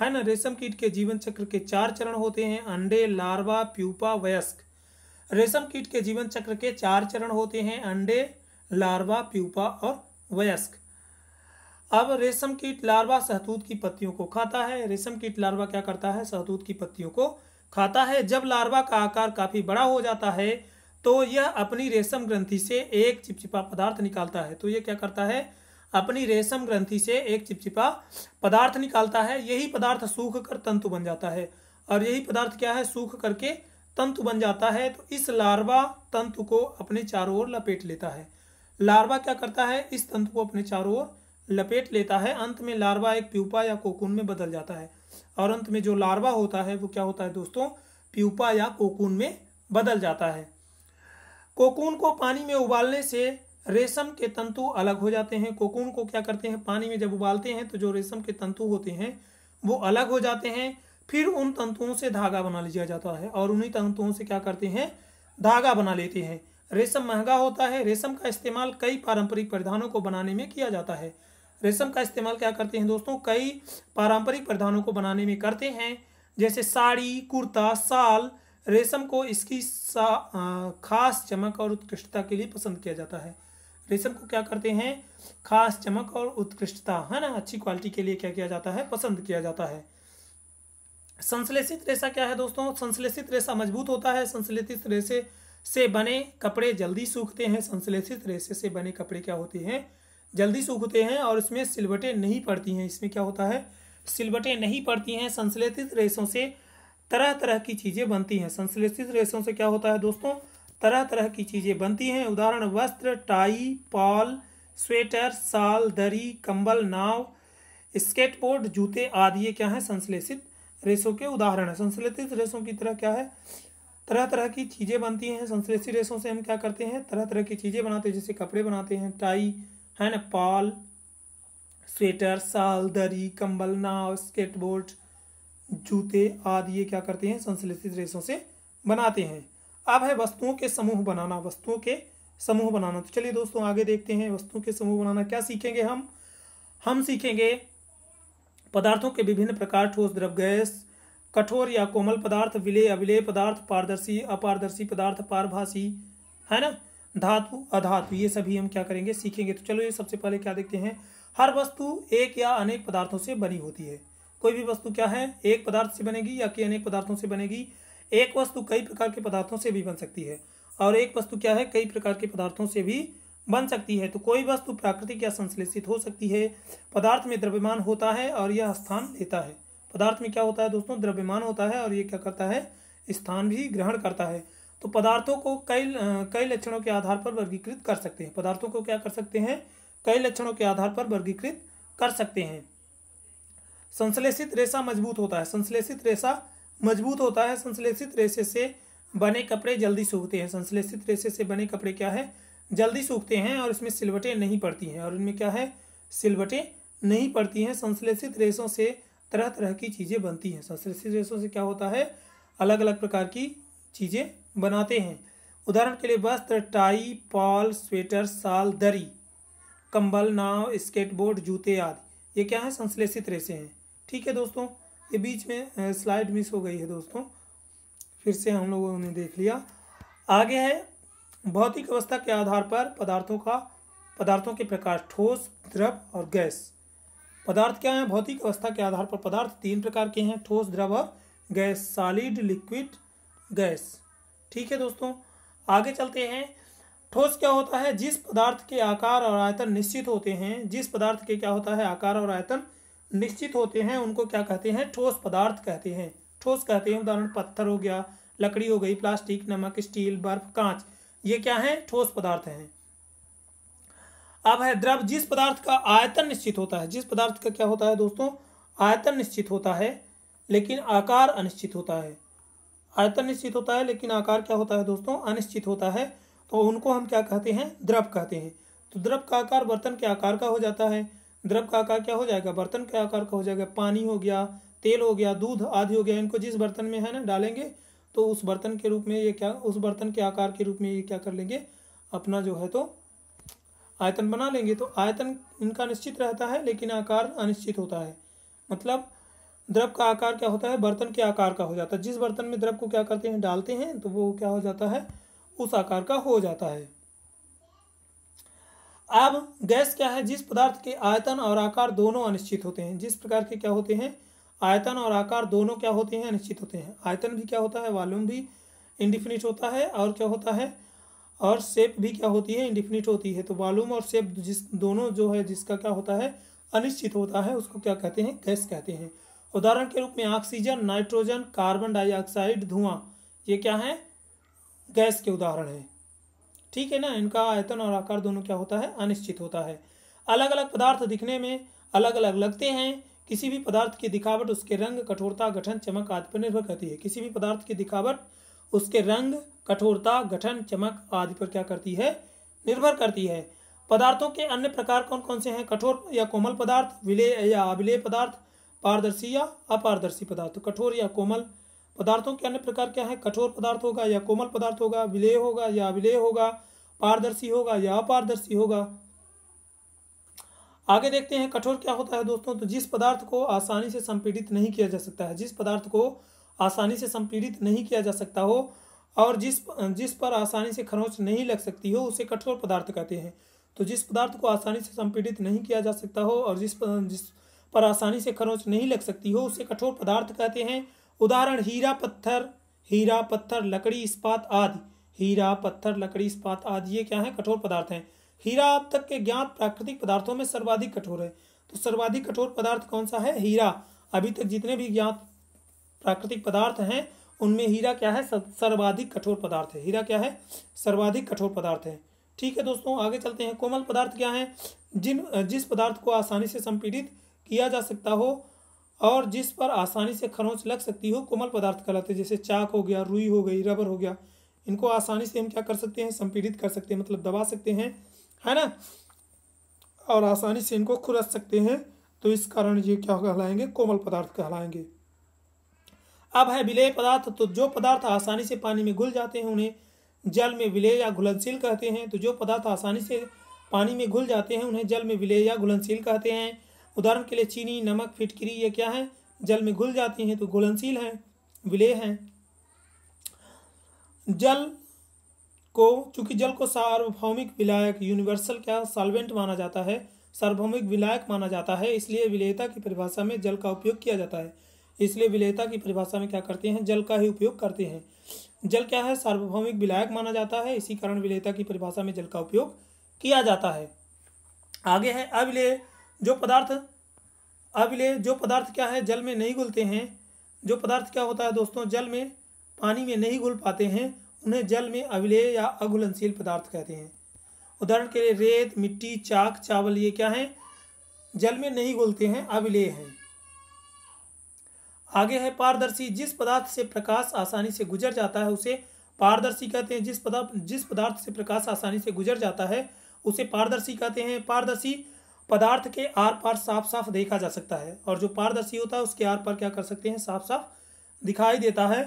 है ना रेशम कीट के जीवन चक्र के चार चरण होते हैं अंडे लार्वा प्यूपा वयस्क रेशम कीट के जीवन चक्र के चार चरण होते हैं अंडे लार्वा प्यूपा और वयस्क अब रेशम कीट लार्वा सहतूत की पत्तियों को खाता है रेशम कीट लार्वा क्या करता है सहतूत की पत्तियों को खाता है जब लार्वा का आकार काफी बड़ा हो जाता है तो यह अपनी रेशम ग्रंथि से एक चिपचिपा पदार्थ निकालता है तो यह क्या करता है अपनी रेशम ग्रंथि से एक चिपचिपा पदार्थ निकालता है यही पदार्थ सूख कर तंतु बन जाता है और यही पदार्थ क्या है सूख करके तंतु बन जाता है तो इस लार्वा तंतु को अपने चारों ओर लपेट लेता है लार्वा क्या करता है इस तंतु को अपने चारों ओर लपेट लेता है अंत में लार्वा एक प्यूपा या कोकून में बदल जाता है और अंत में जो लार्वा होता है वो क्या होता है दोस्तों प्यूपा या कोकून में बदल जाता है कोकून को पानी में उबालने से रेशम के तंतु अलग हो जाते हैं कोकून को क्या करते हैं पानी में जब उबालते हैं तो जो रेशम के तंतु होते हैं वो अलग हो जाते हैं फिर उन तंतुओं से धागा बना लिया जाता है और उन्हीं तंतुओं से क्या करते हैं धागा बना लेते हैं रेशम महंगा होता है रेशम का इस्तेमाल कई पारंपरिक परिधानों को बनाने में किया जाता है रेशम का इस्तेमाल क्या करते हैं दोस्तों कई पारंपरिक परिधानों को बनाने में करते हैं जैसे साड़ी कुर्ता साल रेशम को इसकी खास चमक और उत्कृष्टता के लिए पसंद किया जाता है रेशम को क्या करते हैं खास चमक और उत्कृष्टता है ना अच्छी क्वालिटी के लिए क्या किया जाता है पसंद किया जाता है संश्लेषित रेशा क्या है दोस्तों संश्लेषित रेशा मजबूत होता है संश्लेषित रेशे से बने कपड़े जल्दी सूखते हैं संश्लेषित रेशे से बने कपड़े क्या होते हैं जल्दी सूखते हैं और इसमें सिलवटें नहीं पड़ती हैं इसमें क्या होता है सिलवटें नहीं पड़ती हैं संश्लेषित रेशों से तरह तरह की चीज़ें बनती हैं संश्लेषित रेशों से क्या होता है दोस्तों तरह तरह की चीज़ें बनती हैं उदाहरण वस्त्र टाई पॉल स्वेटर साल दरी कंबल नाव स्केटबोर्ड जूते आदि ये क्या हैं संश्लेषित रेशों के उदाहरण हैं संश्लेषित रेशों की तरह क्या है तरह तरह की चीज़ें बनती हैं संश्लेषित रेशों से हम क्या करते हैं तरह तरह की चीज़ें बनाते हैं जैसे कपड़े बनाते हैं टाई है ना पॉल स्वेटर साल दरी कंबल नाव स्केटबोर्ड जूते आदि ये क्या करते हैं संश्लेषित रेशों से बनाते हैं अब है वस्तुओं के समूह बनाना वस्तुओं के समूह बनाना तो चलिए दोस्तों आगे देखते हैं वस्तुओं के समूह बनाना क्या सीखेंगे हम हम सीखेंगे पदार्थों के विभिन्न प्रकार ठोस द्रव गैस कठोर या कोमल पदार्थ विलेय अविलेय पदार्थ पारदर्शी अपारदर्शी पदार्थ पारभाषी है ना धातु अधातु ये सभी हम क्या करेंगे सीखेंगे तो चलो ये सबसे पहले क्या देखते हैं हर वस्तु एक या अनेक पदार्थों से बनी होती है कोई भी वस्तु क्या है एक पदार्थ से बनेगी या कि अनेक पदार्थों से बनेगी एक वस्तु कई प्रकार के पदार्थों से भी बन सकती है और एक वस्तु क्या है कई प्रकार के पदार्थों से भी बन सकती है तो कोई वस्तु प्राकृतिक या संश्लेषित हो सकती है पदार्थ में द्रव्यमान होता है और यह स्थान लेता है पदार्थ में क्या होता है दोस्तों द्रव्यमान होता है और यह क्या करता है स्थान भी ग्रहण करता है तो पदार्थों को कई कई लक्षणों के आधार पर वर्गीकृत कर सकते हैं पदार्थों को क्या कर सकते हैं कई लक्षणों के आधार पर वर्गीकृत कर सकते हैं संश्लेषित रेशा मजबूत होता है संश्लेषित रेशा मजबूत होता है संश्लेषित रेशे से बने कपड़े जल्दी सूखते हैं संश्लेषित रेशे से बने कपड़े क्या है जल्दी सूखते हैं और इसमें सिलवटें नहीं पड़ती हैं और इनमें क्या है सिलवटें नहीं पड़ती हैं संश्लेषित रेशों से तरह तरह की चीज़ें बनती हैं संश्लेषित रेशों से क्या होता है अलग अलग प्रकार की चीज़ें बनाते हैं उदाहरण के लिए वस्त्र टाई पॉल स्वेटर साल दरी कंबल नाव स्केटबोर्ड जूते आदि ये क्या है संश्लेषित रेसे हैं ठीक है दोस्तों ये बीच में स्लाइड मिस हो गई है दोस्तों फिर से हम लोगों ने देख लिया आगे है भौतिक अवस्था के आधार पर पदार्थों का पदार्थों के प्रकार ठोस द्रव और गैस पदार्थ क्या है भौतिक अवस्था के आधार पर पदार्थ तीन प्रकार के हैं ठोस द्रव और गैस सॉलिड लिक्विड गैस ठीक है दोस्तों आगे चलते हैं ठोस क्या होता है जिस पदार्थ के आकार और आयतन निश्चित होते हैं जिस पदार्थ के क्या होता है आकार और आयतन निश्चित होते हैं उनको क्या कहते हैं ठोस पदार्थ कहते हैं ठोस कहते हैं उदाहरण पत्थर हो गया लकड़ी हो गई प्लास्टिक नमक स्टील बर्फ कांच ये क्या है ठोस पदार्थ हैं अब है द्रव जिस पदार्थ का आयतन निश्चित होता है जिस पदार्थ का क्या होता है दोस्तों आयतन निश्चित होता है लेकिन आकार अनिश्चित होता है आयतन निश्चित होता है लेकिन आकार क्या होता है दोस्तों अनिश्चित होता है तो उनको हम क्या कहते हैं द्रव कहते हैं तो द्रव का आकार बर्तन के आकार का हो जाता है द्रव का आकार क्या हो जाएगा बर्तन के आकार का हो जाएगा पानी हो गया तेल हो गया दूध आदि हो गया इनको जिस बर्तन में है ना डालेंगे तो उस बर्तन के रूप में ये क्या उस बर्तन के आकार के रूप में ये क्या कर लेंगे अपना जो है तो आयतन बना लेंगे तो आयतन इनका निश्चित रहता है लेकिन आकार अनिश्चित होता है मतलब द्रव का आकार क्या होता है बर्तन के आकार का हो जाता है जिस बर्तन में द्रव को क्या करते हैं डालते हैं तो वो क्या हो जाता है उस आकार का हो जाता है अब गैस क्या है जिस पदार्थ के आयतन और आकार दोनों अनिश्चित होते हैं जिस प्रकार के क्या होते हैं आयतन और आकार दोनों क्या होते हैं अनिश्चित होते हैं आयतन भी क्या होता है वॉल्यूम भी इंडिफिनिट होता है और क्या होता है और शेप भी क्या होती है इंडिफिनिट होती है तो वॉल्यूम और शेप जिस दोनों जो है जिसका क्या होता है अनिश्चित होता है उसको क्या कहते हैं गैस कहते हैं उदाहरण के रूप में ऑक्सीजन नाइट्रोजन कार्बन डाइऑक्साइड धुआं ये क्या है गैस के उदाहरण है ठीक है ना इनका आयतन और आकार दोनों क्या होता है अनिश्चित होता है अलग अलग पदार्थ दिखने में अलग अलग लगते हैं किसी भी पदार्थ की दिखावट उसके रंग कठोरता गठन चमक आदि पर निर्भर करती है किसी भी पदार्थ की दिखावट उसके रंग कठोरता गठन चमक आदि पर क्या करती है निर्भर करती है पदार्थों के अन्य प्रकार कौन कौन से हैं कठोर या कोमल पदार्थ विलय या अभिलेय पदार्थ पारदर्शी या अपारदर्शी पदार्थ कठोर या कोमल पदार्थों के अन्य प्रकार क्या है कठोर पदार्थ होगा या कोमल पदार्थ होगा विलेय होगा या अविलेय होगा पारदर्शी होगा या अपारदर्शी होगा आगे देखते हैं कठोर क्या होता है दोस्तों तो जिस पदार्थ को आसानी से संपीड़ित नहीं किया जा सकता है जिस पदार्थ को आसानी से संपीड़ित नहीं किया जा सकता हो और जिस जिस पर आसानी से खरोंच नहीं लग सकती हो उसे कठोर पदार्थ कहते हैं तो जिस पदार्थ को आसानी से संपीड़ित नहीं किया जा सकता हो और जिस जिस पर आसानी से खरोच नहीं लग सकती हो उसे कठोर पदार्थ कहते हैं उदाहरण हीरा पत्थर हीरा पत्थर लकड़ी इस्पात आदि हीरा पत्थर लकड़ी इस्पात आदि ये क्या है कठोर पदार्थ हैं हीरा अब तक के ज्ञात प्राकृतिक पदार्थों में सर्वाधिक कठोर है तो सर्वाधिक कठोर पदार्थ कौन सा है हीरा अभी तक जितने भी ज्ञात प्राकृतिक पदार्थ हैं उनमें हीरा क्या है सर्वाधिक कठोर पदार्थ है हीरा क्या है सर्वाधिक कठोर पदार्थ है ठीक है दोस्तों आगे चलते हैं कोमल पदार्थ क्या है जिन जिस पदार्थ को आसानी से संपीड़ित किया जा सकता हो और जिस पर आसानी से खरोंच लग सकती हो कोमल पदार्थ कहलाते हैं जैसे चाक हो गया रुई हो गई रबर हो गया इनको आसानी से हम क्या कर सकते हैं संपीड़ित कर सकते हैं मतलब दबा सकते हैं है ना और आसानी से इनको खुरस सकते हैं तो इस कारण ये क्या कहलाएंगे कोमल पदार्थ कहलाएंगे अब है विलेय पदार्थ तो जो पदार्थ आसानी से पानी में घुल जाते हैं उन्हें जल में विलेय या घुलनशील कहते हैं तो जो पदार्थ आसानी से पानी में घुल जाते हैं उन्हें जल में विलेय या घुलनशील कहते हैं उदाहरण के लिए चीनी नमक फिटकरी ये क्या है जल में घुल जाती हैं तो घुलनशील हैं विलेय हैं जल को चूंकि जल को सार्वभौमिक विलायक यूनिवर्सल क्या सॉल्वेंट माना जाता है सार्वभौमिक विलायक माना जाता है इसलिए विलेयता की परिभाषा में जल का उपयोग किया जाता है इसलिए विलेयता की परिभाषा में क्या करते हैं जल का ही उपयोग करते हैं जल क्या है सार्वभौमिक विलायक माना जाता है इसी कारण विलेयता की परिभाषा में जल का उपयोग किया जाता है आगे है अविलेय जो पदार्थ अभिलेय जो पदार्थ क्या है जल में नहीं घुलते हैं जो पदार्थ क्या होता है दोस्तों जल में पानी में नहीं घुल पाते हैं उन्हें जल में अभिलेय या अघुलनशील पदार्थ कहते हैं उदाहरण के लिए रेत मिट्टी चाक चावल ये क्या है जल में नहीं घुलते हैं अभिलेय हैं आगे है पारदर्शी जिस पदार्थ से प्रकाश आसानी से गुजर जाता है उसे पारदर्शी कहते हैं जिस पदार्थ जिस पदार्थ से प्रकाश आसानी से गुजर जाता है उसे पारदर्शी कहते हैं पारदर्शी पदार्थ के आर पार साफ साफ देखा जा सकता है और जो पारदर्शी होता है उसके आर पार क्या कर सकते हैं साफ साफ दिखाई देता है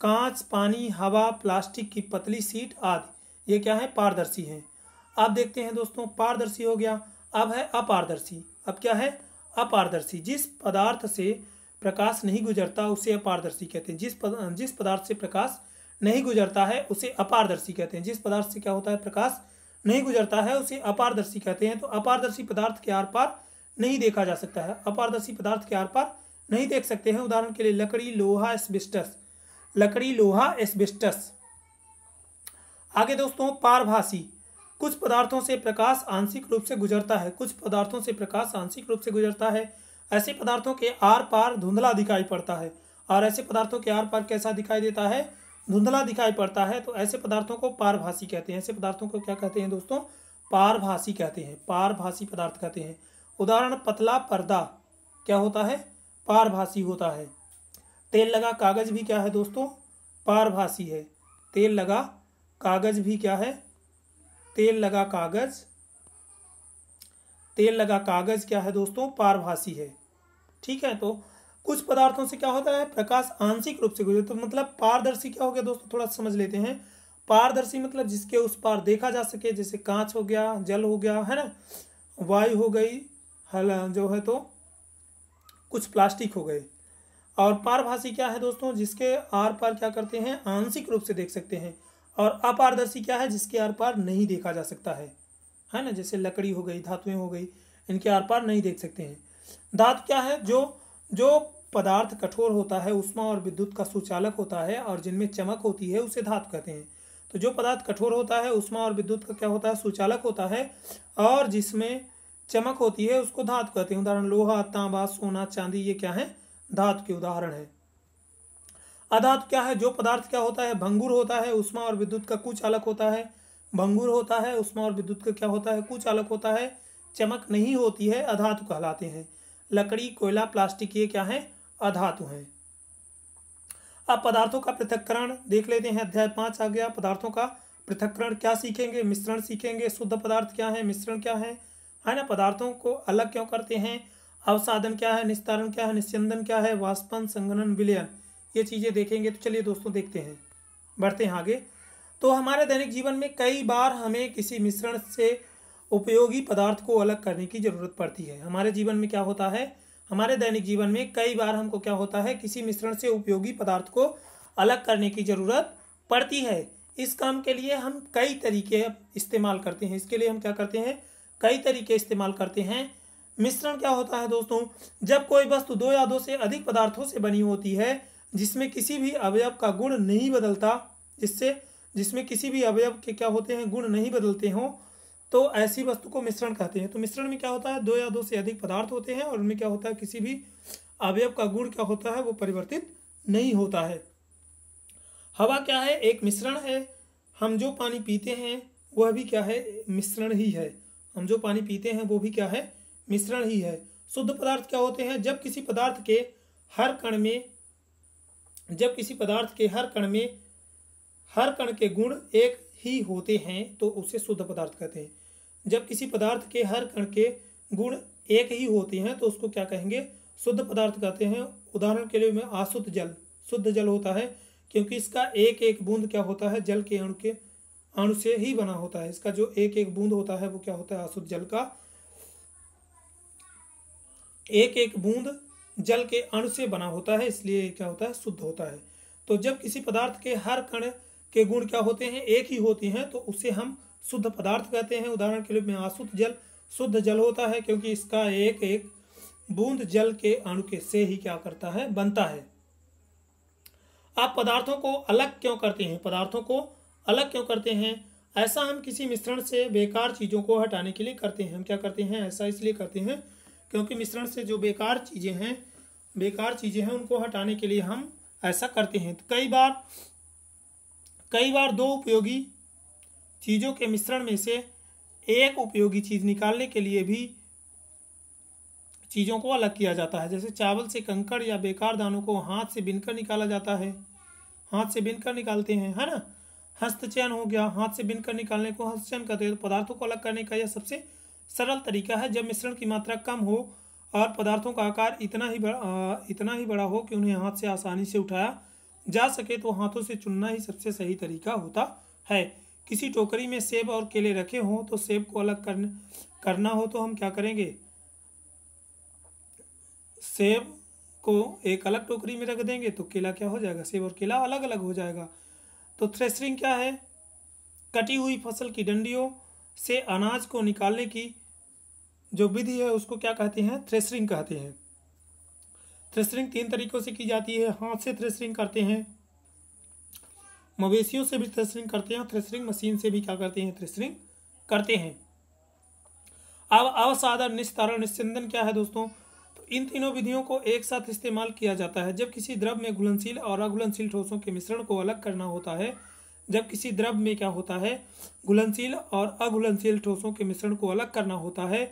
कांच पानी हवा प्लास्टिक की पतली सीट आदि ये क्या है पारदर्शी है अब देखते हैं दोस्तों पारदर्शी हो गया अब है अपारदर्शी अब क्या है अपारदर्शी जिस पदार्थ से प्रकाश नहीं गुजरता उसे अपारदर्शी कहते हैं जिस जिस पदार्थ से प्रकाश नहीं गुजरता है उसे अपारदर्शी कहते हैं जिस पदार्थ से क्या होता है प्रकाश नहीं गुजरता है उसे अपारदर्शी कहते हैं तो अपारदर्शी पदार्थ के आर पार नहीं देखा जा सकता है अपारदर्शी पदार्थ के आर पार नहीं देख सकते हैं उदाहरण के लिए लकड़ी लोहा एस्बेस्टस लकड़ी लोहा एस्बेस्टस आगे दोस्तों पारभाषी कुछ पदार्थों से प्रकाश आंशिक रूप से गुजरता है कुछ पदार्थों से प्रकाश आंशिक रूप से गुजरता है ऐसे पदार्थों के आर पार धुंधला दिखाई पड़ता है और ऐसे पदार्थों के आर पार कैसा दिखाई देता है धुंधला दिखाई पड़ता है तो ऐसे पदार्थों को पारभाषी कहते हैं ऐसे पदार्थों को क्या कहते हैं दोस्तों पारभाषी कहते हैं पारभाषी पदार्थ कहते हैं उदाहरण पतला पर्दा क्या होता है पारभाषी होता है तेल लगा कागज भी क्या है दोस्तों पारभाषी है तेल लगा कागज भी क्या है तेल लगा कागज तेल लगा कागज क्या है दोस्तों पारभाषी है ठीक है तो कुछ पदार्थों से क्या होता है प्रकाश आंशिक रूप से गुजर तो मतलब पारदर्शी क्या हो गया दोस्तों थोड़ा समझ लेते हैं पारदर्शी मतलब जिसके उस पार देखा जा सके जैसे कांच हो गया जल हो गया है ना वायु हो गई हल जो है तो कुछ प्लास्टिक हो गए और पारभाषी क्या है दोस्तों जिसके आर पार क्या करते हैं आंशिक रूप से देख सकते हैं और अपारदर्शी क्या है जिसके आर पार नहीं देखा जा सकता है है ना जैसे लकड़ी हो गई धातुएं हो गई इनके आर पार नहीं देख सकते हैं धातु क्या है जो जो पदार्थ कठोर होता है उष्मा और विद्युत का सुचालक होता है और जिनमें चमक होती है उसे धातु कहते हैं तो जो पदार्थ कठोर होता है उष्मा और विद्युत का क्या होता है सुचालक होता है और जिसमें चमक होती है उसको धातु कहते हैं उदाहरण लोहा तांबा सोना चांदी ये क्या है धातु के उदाहरण है अधातु क्या है जो पदार्थ क्या होता है भंगुर होता है उष्मा और विद्युत का कुचालक होता है भंगुर होता है उष्मा और विद्युत का क्या होता है कुचालक होता है चमक नहीं होती है अधातु कहलाते हैं लकड़ी कोयला प्लास्टिक ये क्या है अधातु हैं अब पदार्थों का पृथककरण देख लेते हैं अध्याय पांच आ गया पदार्थों का पृथककरण क्या सीखेंगे मिश्रण सीखेंगे शुद्ध पदार्थ क्या है मिश्रण क्या है है ना पदार्थों को अलग क्यों करते हैं अवसाधन क्या है निस्तारण क्या है निस्यंदन क्या है वाष्पन संगनन विलयन ये चीज़ें देखेंगे तो चलिए दोस्तों देखते हैं बढ़ते हैं आगे तो हमारे दैनिक जीवन में कई बार हमें किसी मिश्रण से उपयोगी पदार्थ को अलग करने की ज़रूरत पड़ती है हमारे जीवन में क्या होता है हमारे दैनिक जीवन में कई बार हमको क्या होता है किसी मिश्रण से उपयोगी पदार्थ को अलग करने की ज़रूरत पड़ती है इस काम के लिए हम कई तरीके इस्तेमाल करते हैं इसके लिए हम क्या करते हैं कई तरीके इस्तेमाल करते हैं मिश्रण क्या होता है दोस्तों जब कोई वस्तु दो या दो से अधिक पदार्थों से बनी होती है जिसमें किसी भी अवयव का गुण नहीं बदलता जिससे जिसमें किसी भी अवयव के क्या होते हैं गुण नहीं बदलते हों तो ऐसी वस्तु को मिश्रण कहते हैं तो मिश्रण में क्या होता है दो या दो से अधिक पदार्थ होते हैं और उनमें क्या होता है किसी भी अवयव का गुण क्या होता है वो परिवर्तित नहीं होता है हवा क्या है एक मिश्रण है हम जो पानी पीते हैं वह भी क्या है मिश्रण ही है हम जो पानी पीते हैं वो भी क्या है मिश्रण ही है शुद्ध पदार्थ क्या होते हैं जब किसी पदार्थ के हर कण में जब किसी पदार्थ के हर कण में हर कण के गुण एक ही होते हैं तो उसे शुद्ध पदार्थ कहते हैं जब किसी पदार्थ के हर कण के गुण एक ही होते हैं तो उसको क्या कहेंगे शुद्ध पदार्थ कहते हैं उदाहरण के लिए में आशुद्ध जल शुद्ध जल होता है क्योंकि इसका एक एक बूंद क्या होता है जल के अणु के अणु से ही बना होता है इसका जो एक एक बूंद होता है वो क्या होता है आशुद्ध जल का एक एक बूंद जल के अणु से बना होता है इसलिए क्या होता है शुद्ध होता है तो जब किसी पदार्थ के हर कण के गुण क्या होते हैं एक ही होते हैं तो उसे हम शुद्ध पदार्थ कहते हैं उदाहरण के रूप में जल शुद्ध जल होता है क्योंकि इसका एक एक बूंद जल के अणु के से ही क्या करता है बनता है आप पदार्थों को अलग क्यों करते हैं पदार्थों को अलग क्यों करते हैं ऐसा हम किसी मिश्रण से बेकार चीज़ों को हटाने के लिए करते हैं हम क्या करते हैं ऐसा इसलिए करते हैं क्योंकि मिश्रण से जो बेकार चीज़ें हैं बेकार चीज़ें हैं उनको हटाने के लिए हम ऐसा करते हैं तो कई बार कई बार दो उपयोगी चीज़ों के मिश्रण में से एक उपयोगी चीज़ निकालने के लिए भी चीज़ों को अलग किया जाता है जैसे चावल से कंकड़ या बेकार दानों को हाथ से बिनकर निकाला जाता है हाथ से बिनकर निकालते हैं है ना हस्तचयन हो गया हाथ से बिनकर निकालने को हस्तचयन कहते हैं तो पदार्थों को अलग करने का यह सबसे सरल तरीका है जब मिश्रण की मात्रा कम हो और पदार्थों का आकार इतना ही बड़ा इतना ही बड़ा हो कि उन्हें हाथ से आसानी से उठाया जा सके तो हाथों से चुनना ही सबसे सही तरीका होता है किसी टोकरी में सेब और केले रखे हों तो सेब को अलग करन, करना हो तो हम क्या करेंगे सेब को एक अलग टोकरी में रख देंगे तो केला क्या हो जाएगा सेब और केला अलग अलग हो जाएगा तो थ्रेसरिंग क्या है कटी हुई फसल की डंडियों से अनाज को निकालने की जो विधि है उसको क्या कहते हैं थ्रेसरिंग कहते हैं थ्रेसरिंग तीन तरीक़ों से की जाती है हाथ से थ्रेसरिंग करते हैं मवेशियों से भी थ्रेसरिंग करते हैं थ्रेसरिंग मशीन से भी क्या करते हैं थ्रेसरिंग करते हैं अब अवसाधन निस्तारण निस्चंदन क्या है दोस्तों तो इन तीनों विधियों को एक साथ इस्तेमाल किया जाता है जब किसी द्रव में घुलनशील और अघुलनशील ठोसों के मिश्रण को अलग करना होता है जब किसी द्रव में क्या होता है घुलनशील और अघुलनशील ठोसों के मिश्रण को अलग करना होता है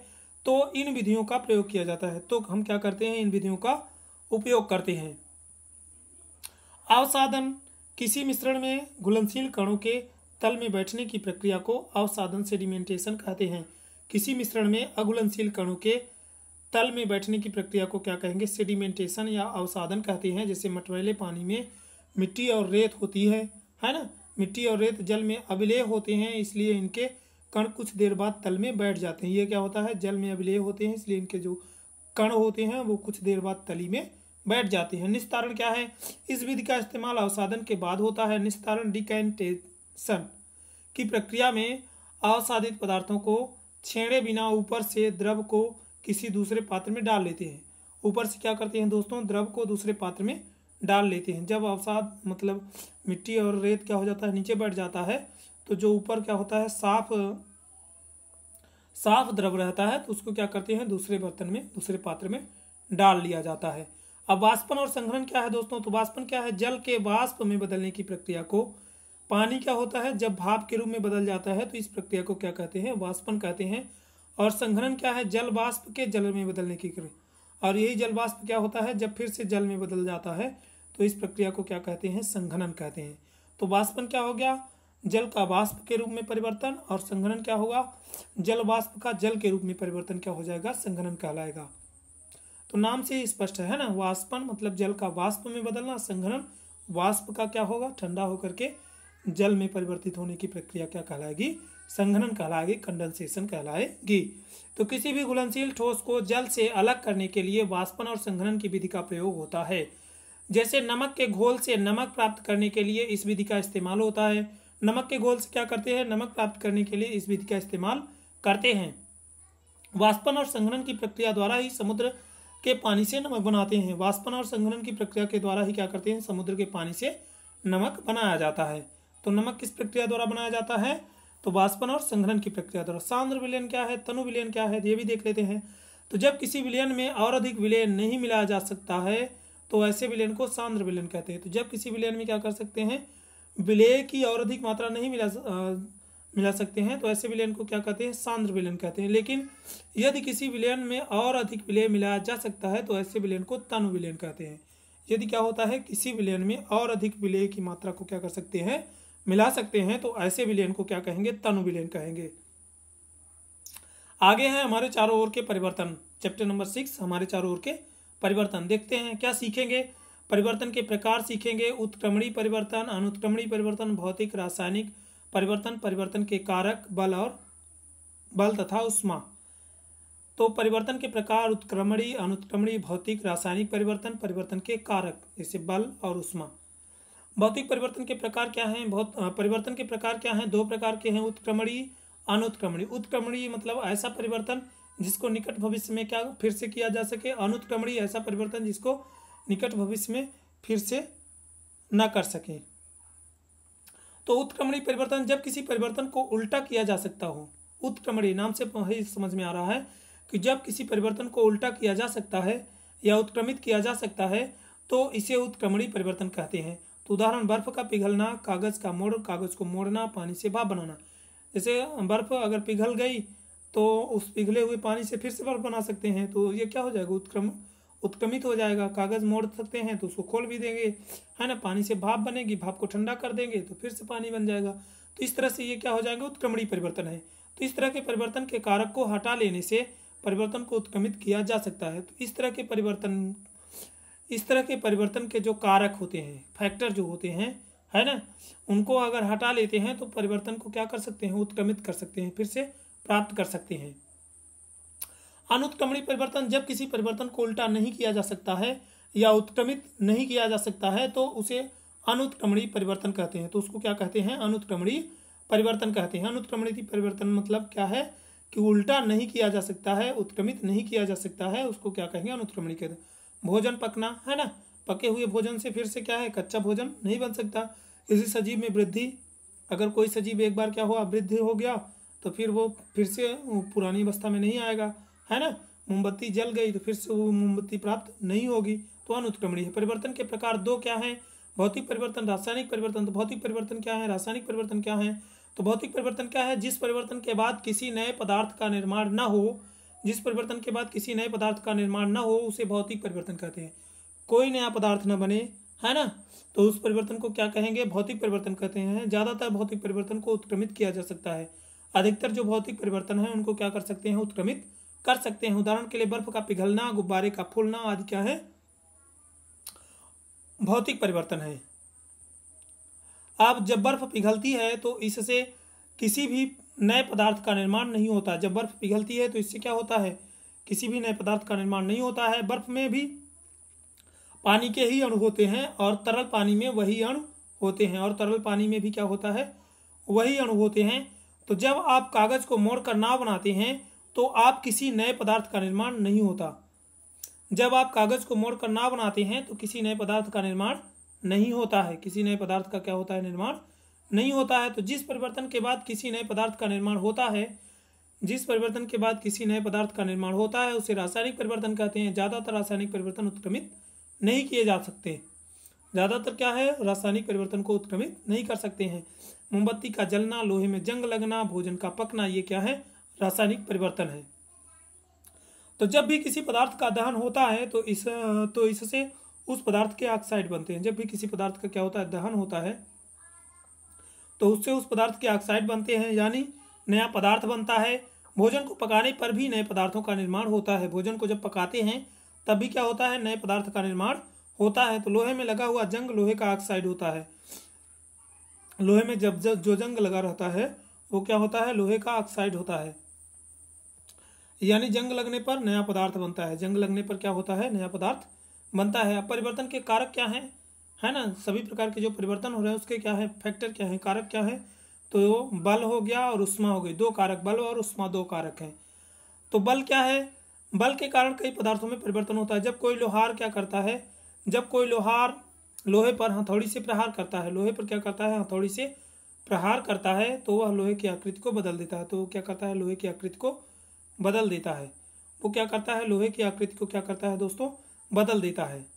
तो इन विधियों का प्रयोग किया जाता है तो हम क्या करते हैं इन विधियों का उपयोग करते हैं अवसादन किसी मिश्रण में घुलनशील कणों के तल में बैठने की प्रक्रिया को अवसादन सेडिमेंटेशन कहते हैं किसी मिश्रण में अघुलनशील कणों के तल में बैठने की प्रक्रिया को क्या कहेंगे सेडिमेंटेशन या अवसादन कहते हैं जैसे मटमैले पानी में मिट्टी और रेत होती है है ना मिट्टी और रेत जल में अभिलेय होते हैं इसलिए इनके कण कुछ देर बाद तल में बैठ जाते हैं ये क्या होता है जल में अभिलेय होते हैं इसलिए इनके जो कण होते हैं वो कुछ देर बाद तली में बैठ जाती है निस्तारण क्या है इस विधि का इस्तेमाल अवसाधन के बाद होता है निस्तारण डिकेंटेशन की प्रक्रिया में अवसाधित पदार्थों को छेड़े बिना ऊपर से द्रव को किसी दूसरे पात्र में डाल लेते हैं ऊपर से क्या करते हैं दोस्तों द्रव को दूसरे पात्र में डाल लेते हैं जब अवसाद मतलब मिट्टी और रेत क्या हो जाता है नीचे बैठ जाता है तो जो ऊपर क्या होता है साफ साफ द्रव रहता है तो उसको क्या करते हैं दूसरे बर्तन में दूसरे पात्र में डाल लिया जाता है अब वाष्पन और संग्रहण क्या है दोस्तों तो वाष्पन क्या है जल के वाष्प में बदलने की प्रक्रिया को पानी क्या होता है जब भाप के रूप में बदल जाता है तो इस प्रक्रिया को क्या कहते हैं वाष्पन कहते हैं और संग्रहण क्या है जल वाष्प के जल में बदलने की क्रिया और यही जल वाष्प क्या होता है जब फिर से जल में बदल जाता है तो इस प्रक्रिया को क्या कहते हैं संघनन कहते हैं तो वाष्पन क्या हो गया जल का वाष्प के रूप में परिवर्तन और संघनन क्या होगा जल वाष्प का जल के रूप में परिवर्तन क्या हो जाएगा संघनन कहलाएगा तो नाम से ही स्पष्ट है ना वाष्पन मतलब जल का वाष्प में बदलना संघनन वाष्प का क्या होगा ठंडा होकर के जल में परिवर्तित होने की प्रक्रिया क्या कहलाएगी संघनन कहलाएगी कंडेंसेशन कहलाएगी तो किसी भी घुलनशील ठोस को जल से अलग करने के लिए वाष्पन और संघनन की विधि का प्रयोग होता है जैसे नमक के घोल से नमक प्राप्त करने के लिए इस विधि का इस्तेमाल होता है नमक के घोल से क्या करते हैं नमक प्राप्त करने के लिए इस विधि का इस्तेमाल करते हैं वाष्पन और संघनन की प्रक्रिया द्वारा ही समुद्र के पानी से नमक बनाते हैं वाष्पन और संग्रहण की प्रक्रिया के द्वारा ही क्या करते हैं समुद्र के पानी से नमक बनाया जाता है तो नमक किस प्रक्रिया द्वारा बनाया जाता है तो वाष्पन और संग्रहण की प्रक्रिया द्वारा सांद्र विलयन क्या है तनु विलयन क्या है तो ये भी देख लेते हैं तो जब किसी विलयन में और अधिक विलयन नहीं मिलाया जा सकता है तो ऐसे विलयन को सांद्र विलयन कहते हैं तो जब किसी विलयन में क्या कर सकते हैं विलय की और अधिक मात्रा नहीं मिला मिला सकते हैं तो ऐसे विलयन को क्या कहते हैं सांद्र विलयन कहते हैं लेकिन यदि किसी विलयन में और अधिक विलय मिलाया जा सकता है तो ऐसे विलयन को तनु विलयन कहते हैं यदि क्या होता है किसी विलयन में और अधिक विलय की मात्रा को क्या कर सकते हैं मिला सकते हैं तो ऐसे विलयन को क्या कहेंगे तनु विलयन कहेंगे आगे हैं हमारे चारों ओर के परिवर्तन चैप्टर नंबर सिक्स हमारे चारों ओर के परिवर्तन देखते हैं क्या सीखेंगे परिवर्तन के प्रकार सीखेंगे उत्क्रमणीय परिवर्तन अनुत्क्रमणीय परिवर्तन भौतिक रासायनिक परिवर्तन परिवर्तन के कारक बल और बल तथा उष्मा तो परिवर्तन के प्रकार उत्क्रमणी अनुत्क्रमणी भौतिक रासायनिक परिवर्तन परिवर्तन के कारक जैसे बल और उष्मा भौतिक परिवर्तन के प्रकार क्या हैं बहुत परिवर्तन के प्रकार क्या हैं दो प्रकार के हैं उत्क्रमणी अनुत्क्रमणी उत्क्रमणी मतलब ऐसा परिवर्तन जिसको निकट भविष्य में क्या फिर से किया जा सके अनुत्क्रमणी ऐसा परिवर्तन जिसको निकट भविष्य में फिर से न कर सकें तो उत्क्रमणी परिवर्तन जब किसी परिवर्तन को उल्टा किया जा सकता हो उत्क्रमणी नाम से ही समझ में आ रहा है कि जब किसी परिवर्तन को उल्टा किया जा सकता है या उत्क्रमित किया जा सकता है तो इसे उत्क्रमणी परिवर्तन कहते हैं तो उदाहरण बर्फ का पिघलना कागज का मोड़ कागज को मोड़ना पानी से भाप बनाना जैसे बर्फ अगर पिघल गई तो उस पिघले हुए पानी से फिर से बर्फ बना सकते हैं तो ये क्या हो जाएगा उत्क्रमण उत्क्रमित हो जाएगा कागज़ मोड़ सकते हैं तो उसको खोल भी देंगे है ना पानी से भाप बनेगी भाप को ठंडा कर देंगे तो फिर से पानी बन जाएगा तो इस तरह से ये क्या हो जाएगा उत्क्रमणीय परिवर्तन है तो इस तरह के परिवर्तन के कारक को हटा लेने से परिवर्तन को उत्क्रमित किया जा सकता है तो इस तरह के परिवर्तन इस तरह के परिवर्तन के जो कारक होते हैं फैक्टर जो होते हैं है ना उनको अगर हटा लेते हैं तो परिवर्तन को क्या कर सकते हैं उत्क्रमित कर सकते हैं फिर से प्राप्त कर सकते हैं अनुत्क्रमणी परिवर्तन जब किसी परिवर्तन को उल्टा नहीं किया जा सकता है या उत्क्रमित नहीं किया जा सकता है तो उसे अनुत्क्रमणी परिवर्तन कहते हैं तो उसको क्या कहते हैं अनुत्क्रमणी परिवर्तन कहते हैं अनुत्क्रमणी परिवर्तन मतलब क्या है कि उल्टा नहीं किया जा सकता है उत्क्रमित नहीं किया जा सकता है उसको क्या कहेंगे अनुत्क्रमणी कहते भोजन पकना है ना पके हुए भोजन से फिर से क्या है कच्चा भोजन नहीं बन सकता किसी सजीव में वृद्धि अगर कोई सजीव एक बार क्या हुआ वृद्धि हो गया तो फिर वो फिर से पुरानी अवस्था में नहीं आएगा है ना मोमबत्ती जल गई तो फिर से वो मोमबत्ती प्राप्त नहीं होगी तो अनुत्क्रमणीय परिवर्तन के प्रकार दो क्या है भौतिक परिवर्तन रासायनिक परिवर्तन तो भौतिक परिवर्तन क्या है रासायनिक परिवर्तन क्या है तो भौतिक परिवर्तन क्या है जिस परिवर्तन के बाद किसी नए पदार्थ का निर्माण न हो जिस परिवर्तन के बाद किसी नए पदार्थ का निर्माण न हो उसे भौतिक परिवर्तन कहते हैं कोई नया पदार्थ न बने है ना तो उस परिवर्तन को क्या कहेंगे भौतिक परिवर्तन कहते हैं ज़्यादातर भौतिक परिवर्तन को उत्क्रमित किया जा सकता है अधिकतर जो भौतिक परिवर्तन है उनको क्या कर सकते हैं उत्क्रमित कर सकते हैं उदाहरण के लिए बर्फ का पिघलना गुब्बारे का फूलना आदि क्या है भौतिक परिवर्तन है अब जब बर्फ पिघलती है तो इससे किसी भी नए पदार्थ का निर्माण नहीं होता जब बर्फ पिघलती है तो इससे क्या होता है किसी भी नए पदार्थ का निर्माण नहीं होता है बर्फ में भी पानी के ही अणु होते हैं और तरल पानी में वही अणु होते हैं और तरल पानी में भी क्या होता है वही अणु होते हैं तो जब आप कागज़ को मोड़ कर नाव बनाते हैं तो आप किसी नए पदार्थ का निर्माण नहीं होता जब आप कागज को मोड़ कर ना बनाते हैं तो किसी नए पदार्थ का निर्माण नहीं होता है किसी नए पदार्थ का क्या होता है निर्माण नहीं होता है तो जिस परिवर्तन के बाद किसी नए पदार्थ का निर्माण होता है जिस परिवर्तन के बाद किसी नए पदार्थ का निर्माण होता है उसे रासायनिक परिवर्तन कहते हैं ज़्यादातर रासायनिक परिवर्तन उत्क्रमित नहीं किए जा सकते ज़्यादातर क्या है रासायनिक परिवर्तन को उत्क्रमित नहीं कर सकते हैं मोमबत्ती का जलना लोहे में जंग लगना भोजन का पकना ये क्या है रासायनिक परिवर्तन है तो जब भी किसी पदार्थ का दहन होता है तो इस तो इससे उस पदार्थ के ऑक्साइड बनते हैं जब भी किसी पदार्थ का क्या होता है दहन होता है तो उससे उस पदार्थ के ऑक्साइड बनते हैं यानी नया पदार्थ बनता है भोजन को पकाने पर भी नए पदार्थों का निर्माण होता है भोजन को जब पकाते हैं तब भी क्या होता है नए पदार्थ का निर्माण होता है तो लोहे में लगा हुआ जंग लोहे का ऑक्साइड होता है लोहे में जब जब जो जंग लगा रहता है वो क्या होता है लोहे का ऑक्साइड होता है यानी जंग लगने पर नया पदार्थ बनता है जंग लगने पर क्या होता है नया पदार्थ बनता है अब परिवर्तन के कारक क्या हैं है ना सभी प्रकार के जो परिवर्तन हो रहे हैं उसके क्या है फैक्टर क्या है कारक क्या है तो बल हो गया और उष्मा हो गई दो कारक बल और उष्मा दो कारक हैं तो बल क्या है बल के कारण कई पदार्थों में परिवर्तन होता है जब कोई लोहार क्या करता है जब कोई लोहार लोहे पर हथौड़ी से प्रहार करता है लोहे पर क्या करता है हथौड़ी से प्रहार करता है तो वह लोहे की आकृति को बदल देता है तो क्या करता है लोहे की आकृति को बदल देता है वो क्या करता है लोहे की आकृति को क्या करता है दोस्तों बदल देता है